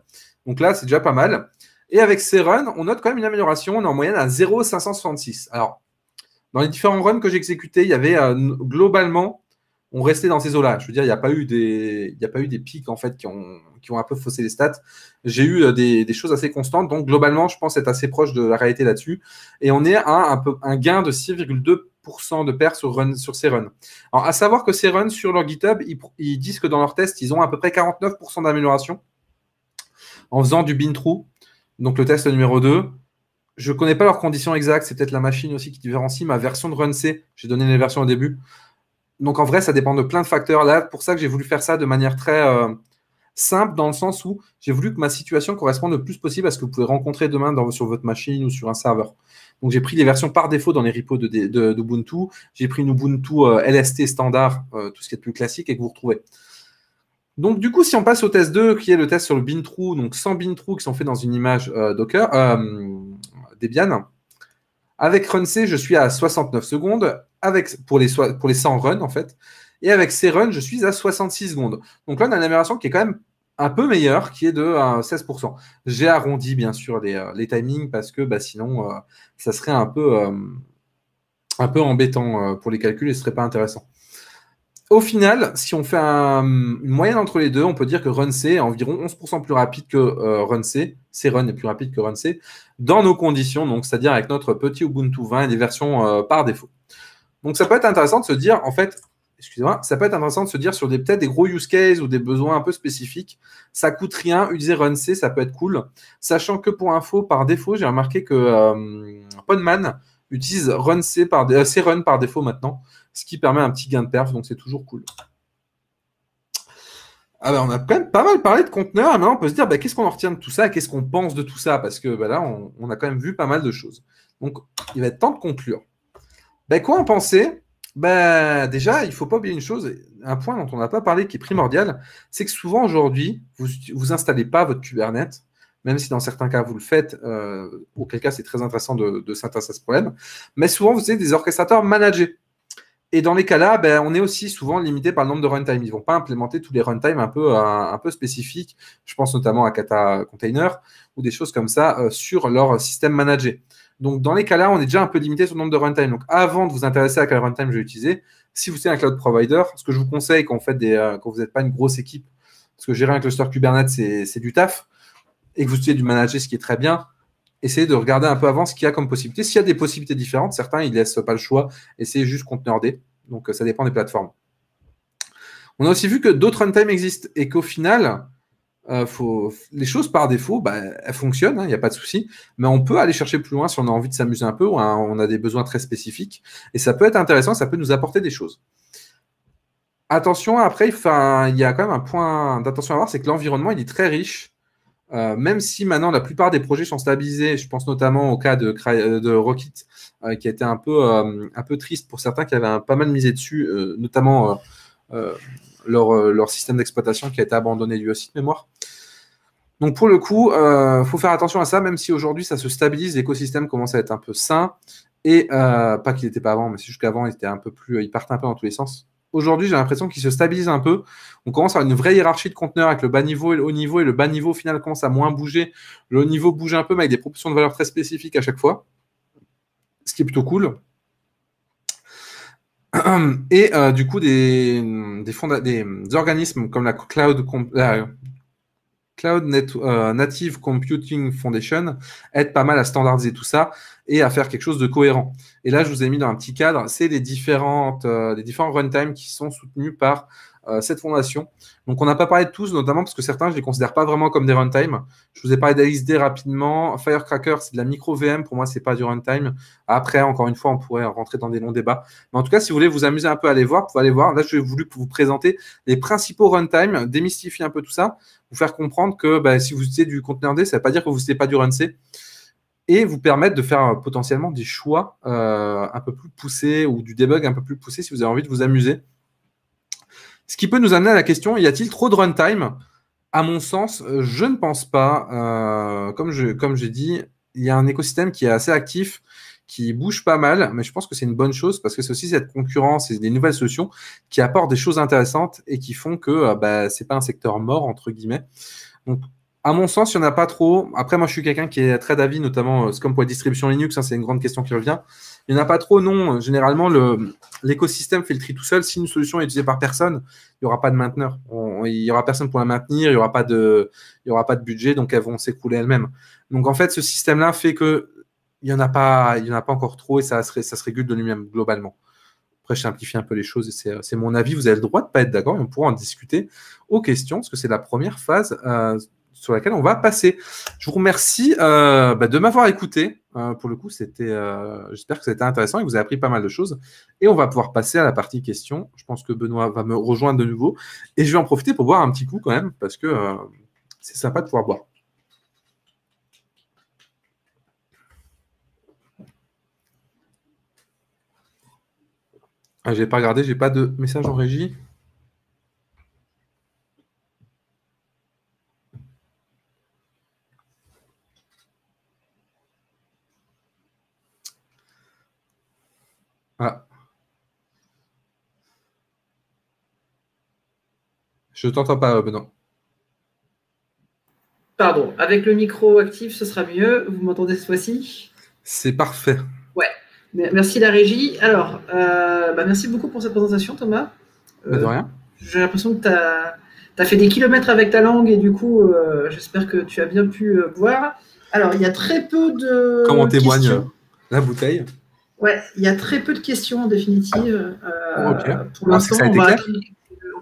Donc là, c'est déjà pas mal. Et avec ces runs, on note quand même une amélioration. On est en moyenne à 0,566. Alors, dans les différents runs que j'ai exécutés, il y avait euh, globalement, on restait dans ces eaux-là. Je veux dire, il n'y a pas eu des, a pas eu des pics en fait qui ont, ont un peu faussé les stats. J'ai eu euh, des, choses assez constantes. Donc globalement, je pense être assez proche de la réalité là-dessus. Et on est à un, peu, un gain de 6,2% de perte sur, sur ces runs. Alors, à savoir que ces runs sur leur GitHub, ils, disent que dans leur test, ils ont à peu près 49% d'amélioration en faisant du bin true. Donc le test numéro 2, je ne connais pas leurs conditions exactes, c'est peut-être la machine aussi qui différencie ma version de run C. J'ai donné les versions au début. Donc en vrai, ça dépend de plein de facteurs. Là, pour ça que j'ai voulu faire ça de manière très euh, simple, dans le sens où j'ai voulu que ma situation corresponde le plus possible à ce que vous pouvez rencontrer demain sur votre machine ou sur un serveur. Donc j'ai pris les versions par défaut dans les repos d'Ubuntu. De, j'ai pris une Ubuntu euh, LST standard, euh, tout ce qui est plus classique, et que vous retrouvez. Donc, du coup, si on passe au test 2, qui est le test sur le bin true, donc 100 bin true qui sont faits dans une image euh, Docker, euh, Debian, avec C, je suis à 69 secondes, avec, pour, les, pour les 100 runs en fait, et avec C run, je suis à 66 secondes. Donc là, on a une amélioration qui est quand même un peu meilleure, qui est de 16%. Euh, J'ai arrondi, bien sûr, les, timings, parce que bah, sinon, ça serait un peu, un peu embêtant pour les calculs et ce ne serait pas intéressant. Au final, si on fait une moyenne entre les deux, on peut dire que Run est environ 11% plus rapide que euh, Run C. Run est plus rapide que Run C dans nos conditions, donc c'est-à-dire avec notre petit Ubuntu 20 et des versions euh, par défaut. Donc ça peut être intéressant de se dire, en fait, excusez-moi, ça peut être intéressant de se dire sur des peut-être des gros use cases ou des besoins un peu spécifiques, ça coûte rien, utiliser Run ça peut être cool. Sachant que pour info, par défaut, j'ai remarqué que Ponman euh, Podman utilise Run par, C Run par défaut maintenant ce qui permet un petit gain de perf, donc c'est toujours cool. on a quand même pas mal parlé de conteneurs, maintenant on peut se dire bah, qu'est-ce qu'on en retient de tout ça, qu'est-ce qu'on pense de tout ça, parce que ben là, on, a quand même vu pas mal de choses. Donc, il va être temps de conclure. Bah, quoi en penser Déjà, il ne faut pas oublier une chose, un point dont on n'a pas parlé qui est primordial, c'est que souvent aujourd'hui, vous n'installez pas votre Kubernetes, même si dans certains cas vous le faites, euh, auquel cas c'est très intéressant de, de s'intéresser à ce problème, mais souvent vous êtes des orchestrateurs managés. Et dans les cas-là, ben, on est aussi souvent limité par le nombre de runtime. Ils ne vont pas implémenter tous les runtime un peu, euh, un, peu spécifiques. Je pense notamment à Kata Container ou des choses comme ça euh, sur leur système managé. Donc, dans les cas-là, on est déjà un peu limité sur le nombre de runtime. Donc, avant de vous intéresser à quel runtime je vais utiliser, si vous êtes un cloud provider, ce que je vous conseille quand, vous des, euh, quand vous n'êtes pas une grosse équipe, parce que gérer un cluster Kubernetes, c'est du taf, et que vous utilisez du manager, ce qui est très bien, essayer de regarder un peu avant ce qu'il y a comme possibilité. S'il y a des possibilités différentes, certains, ils ne laissent pas le choix, et c'est juste conteneur D. Donc, euh, ça dépend des plateformes. On a aussi vu que d'autres runtime existent et qu'au final, euh, les choses par défaut, bah, elles fonctionnent, hein, il n'y a pas de souci, mais on peut aller chercher plus loin si on a envie de s'amuser un peu ou on a des besoins très spécifiques. Et ça peut être intéressant, ça peut nous apporter des choses. Attention, après, il y a quand même un point d'attention à voir, c'est que l'environnement, il est très riche euh, même si maintenant la plupart des projets sont stabilisés, je pense notamment au cas de, euh, de Rocket, euh, qui a été un peu, un peu triste pour certains qui avaient pas mal misé dessus, notamment leur, système d'exploitation qui a été abandonné du aussi de mémoire. Donc pour le coup, il faut faire attention à ça, même si aujourd'hui ça se stabilise, l'écosystème commence à être un peu sain, et pas qu'il n'était pas avant, mais c'est jusqu'avant, il, était un peu plus, il partait un peu dans tous les sens aujourd'hui, j'ai l'impression qu'il se stabilise un peu. On commence à avoir une vraie hiérarchie de conteneurs avec le bas niveau et le haut niveau, et le bas niveau, au final, commence à moins bouger. Le haut niveau bouge un peu, mais avec des proportions de valeur très spécifiques à chaque fois, ce qui est plutôt cool. Et euh, du coup, des, des, des, organismes comme la Cloud, euh, Native Computing Foundation aident pas mal à standardiser tout ça et à faire quelque chose de cohérent. Et là, je vous ai mis dans un petit cadre, c'est les, différentes, euh, les différents runtime qui sont soutenus par euh, cette fondation. Donc, on n'a pas parlé de tous, notamment parce que certains, je ne les considère pas vraiment comme des runtime. Je vous ai parlé d'AISD rapidement. Firecracker, c'est de la micro-VM. Pour moi, ce n'est pas du runtime. Après, encore une fois, on pourrait rentrer dans des longs débats. Mais en tout cas, si vous voulez vous amuser un peu à aller voir, vous pouvez aller voir. Là, j'ai voulu vous présenter les principaux runtime, démystifier un peu tout ça, vous faire comprendre que bah, si vous utilisez du conteneur D, ça ne veut pas dire que vous n'utilisez pas du run C et vous permettre de faire euh, potentiellement des choix euh, un peu plus poussés ou du debug un peu plus poussé si vous avez envie de vous amuser. Ce qui peut nous amener à la question, y a-t-il trop de runtime À mon sens, euh, je ne pense pas. comme j'ai dit, il y a un écosystème qui est assez actif, qui bouge pas mal, mais je pense que c'est une bonne chose parce que c'est aussi cette concurrence et des nouvelles solutions qui apportent des choses intéressantes et qui font que bah, ce n'est pas un secteur mort, entre guillemets. Donc, à mon sens, il n'y en a pas trop. Après, moi, je suis quelqu'un qui est très d'avis, notamment euh, comme pour la distribution Linux, hein, c'est une grande question qui revient. Il n'y en a pas trop, non. Généralement, l'écosystème fait le tri tout seul. Si une solution est utilisée par personne, il n'y aura pas de mainteneur. il n'y aura personne pour la maintenir, il n'y aura, pas de, aura pas de budget, donc elles vont s'écouler elles-mêmes. Donc, en fait, ce système-là fait que il n'y en, a pas, pas encore trop et ça se, régule de lui-même globalement. Après, je simplifie un peu les choses et c'est mon avis. Vous avez le droit de ne pas être d'accord on pourra en discuter aux questions, parce que c'est la première phase euh, sur laquelle on va passer. Je vous remercie euh, bah, de m'avoir écouté. Euh, pour le coup, c'était, euh, j'espère que c'était intéressant et que vous avez appris pas mal de choses. Et on va pouvoir passer à la partie questions. Je pense que Benoît va me rejoindre de nouveau. Et je vais en profiter pour boire un petit coup quand même, parce que c'est sympa de pouvoir boire. Ah, j'ai pas regardé, j'ai pas de message en régie. Ah. Je t'entends pas, Benoît.
Pardon, avec le micro actif, ce sera mieux. Vous m'entendez ce fois-ci
C'est parfait.
Ouais. Merci la régie. Alors, euh, bah, merci beaucoup pour cette présentation, Thomas. Bah, de euh, rien. J'ai l'impression que tu as, fait des kilomètres avec ta langue et du coup, euh, j'espère que tu as bien pu boire. Alors, il y a très peu de. Comment témoigne la bouteille Ouais, il y a très peu de questions en définitive. Euh, pour l'instant, on, va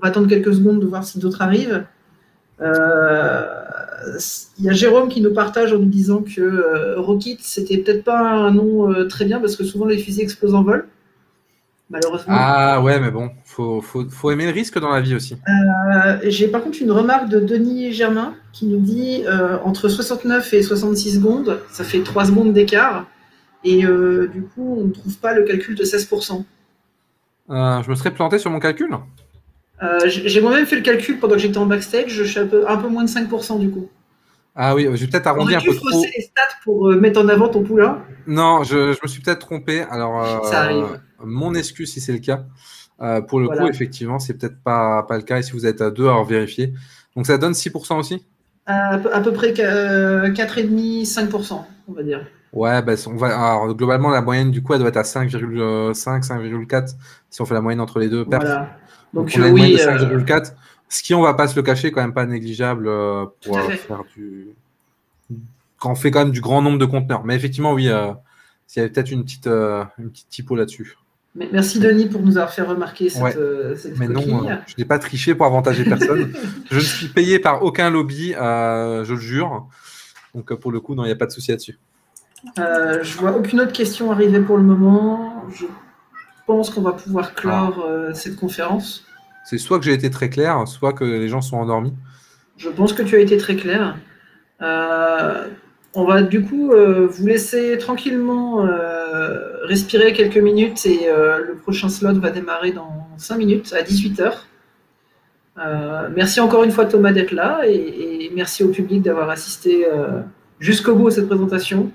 attendre quelques secondes de voir si d'autres arrivent. Euh, il y a Jérôme qui nous partage en nous disant que euh, Rocket, c'était peut-être pas un nom très bien parce que souvent les fusées explosent en vol. Malheureusement. Ah
ouais, mais bon, faut, faut, faut aimer le risque dans la vie aussi.
J'ai par contre une remarque de Denis Germain qui nous dit entre 69 et 66 secondes, ça fait 3 secondes d'écart. Et euh, du coup, on ne trouve pas le calcul de 16%.
Euh, je me serais planté sur mon calcul
euh, J'ai moi-même fait le calcul pendant que j'étais en backstage, je suis un peu, moins de 5% du coup.
Ah oui, je vais peut-être arrondir un peu
trop. les stats pour mettre en avant ton poulain
Non, je, me suis peut-être trompé. Alors, Ça arrive. mon excuse si c'est le cas. pour le coup, effectivement, c'est peut-être pas, pas le cas. Et si vous êtes à 2 alors vérifiez. Donc ça donne 6% aussi
à, à, peu près 4,5-5%, on va dire.
Ouais, bah, on va, alors, globalement, la moyenne du coup, elle doit être à 5,5, 5,4 euh, si on fait la moyenne entre les deux. Donc, de
5,4.
Euh, ce qui, on va pas se le cacher, quand même pas négligeable euh, pour faire du. Quand on fait quand même du grand nombre de conteneurs. Mais effectivement, oui, s'il y avait peut-être une, petite typo là-dessus.
Merci Denis pour nous avoir fait remarquer cette, question. Mais non,
je n'ai pas triché pour avantager personne. je ne suis payé par aucun lobby, je le jure. Donc pour le coup, il n'y a pas de souci là-dessus.
Euh, je vois aucune autre question arriver pour le moment. Je pense qu'on va pouvoir clore ah. euh, cette conférence.
C'est soit que j'ai été très clair, soit que les gens sont endormis.
Je pense que tu as été très clair. Euh, on va du coup vous laisser tranquillement respirer quelques minutes et le prochain slot va démarrer dans 5 minutes à 18h. merci encore une fois Thomas d'être là et merci au public d'avoir assisté jusqu'au bout à cette présentation.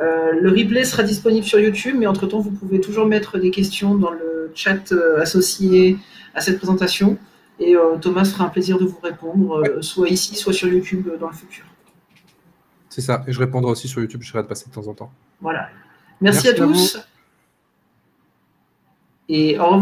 Euh, le replay sera disponible sur YouTube, mais entre-temps, vous pouvez toujours mettre des questions dans le chat euh, associé à cette présentation. Et euh, Thomas fera un plaisir de vous répondre, soit ici, soit sur YouTube dans le futur.
C'est ça. Et je répondrai aussi sur YouTube, je serai de passer de temps en temps.
Voilà. Merci, à, à tous. Et au revoir.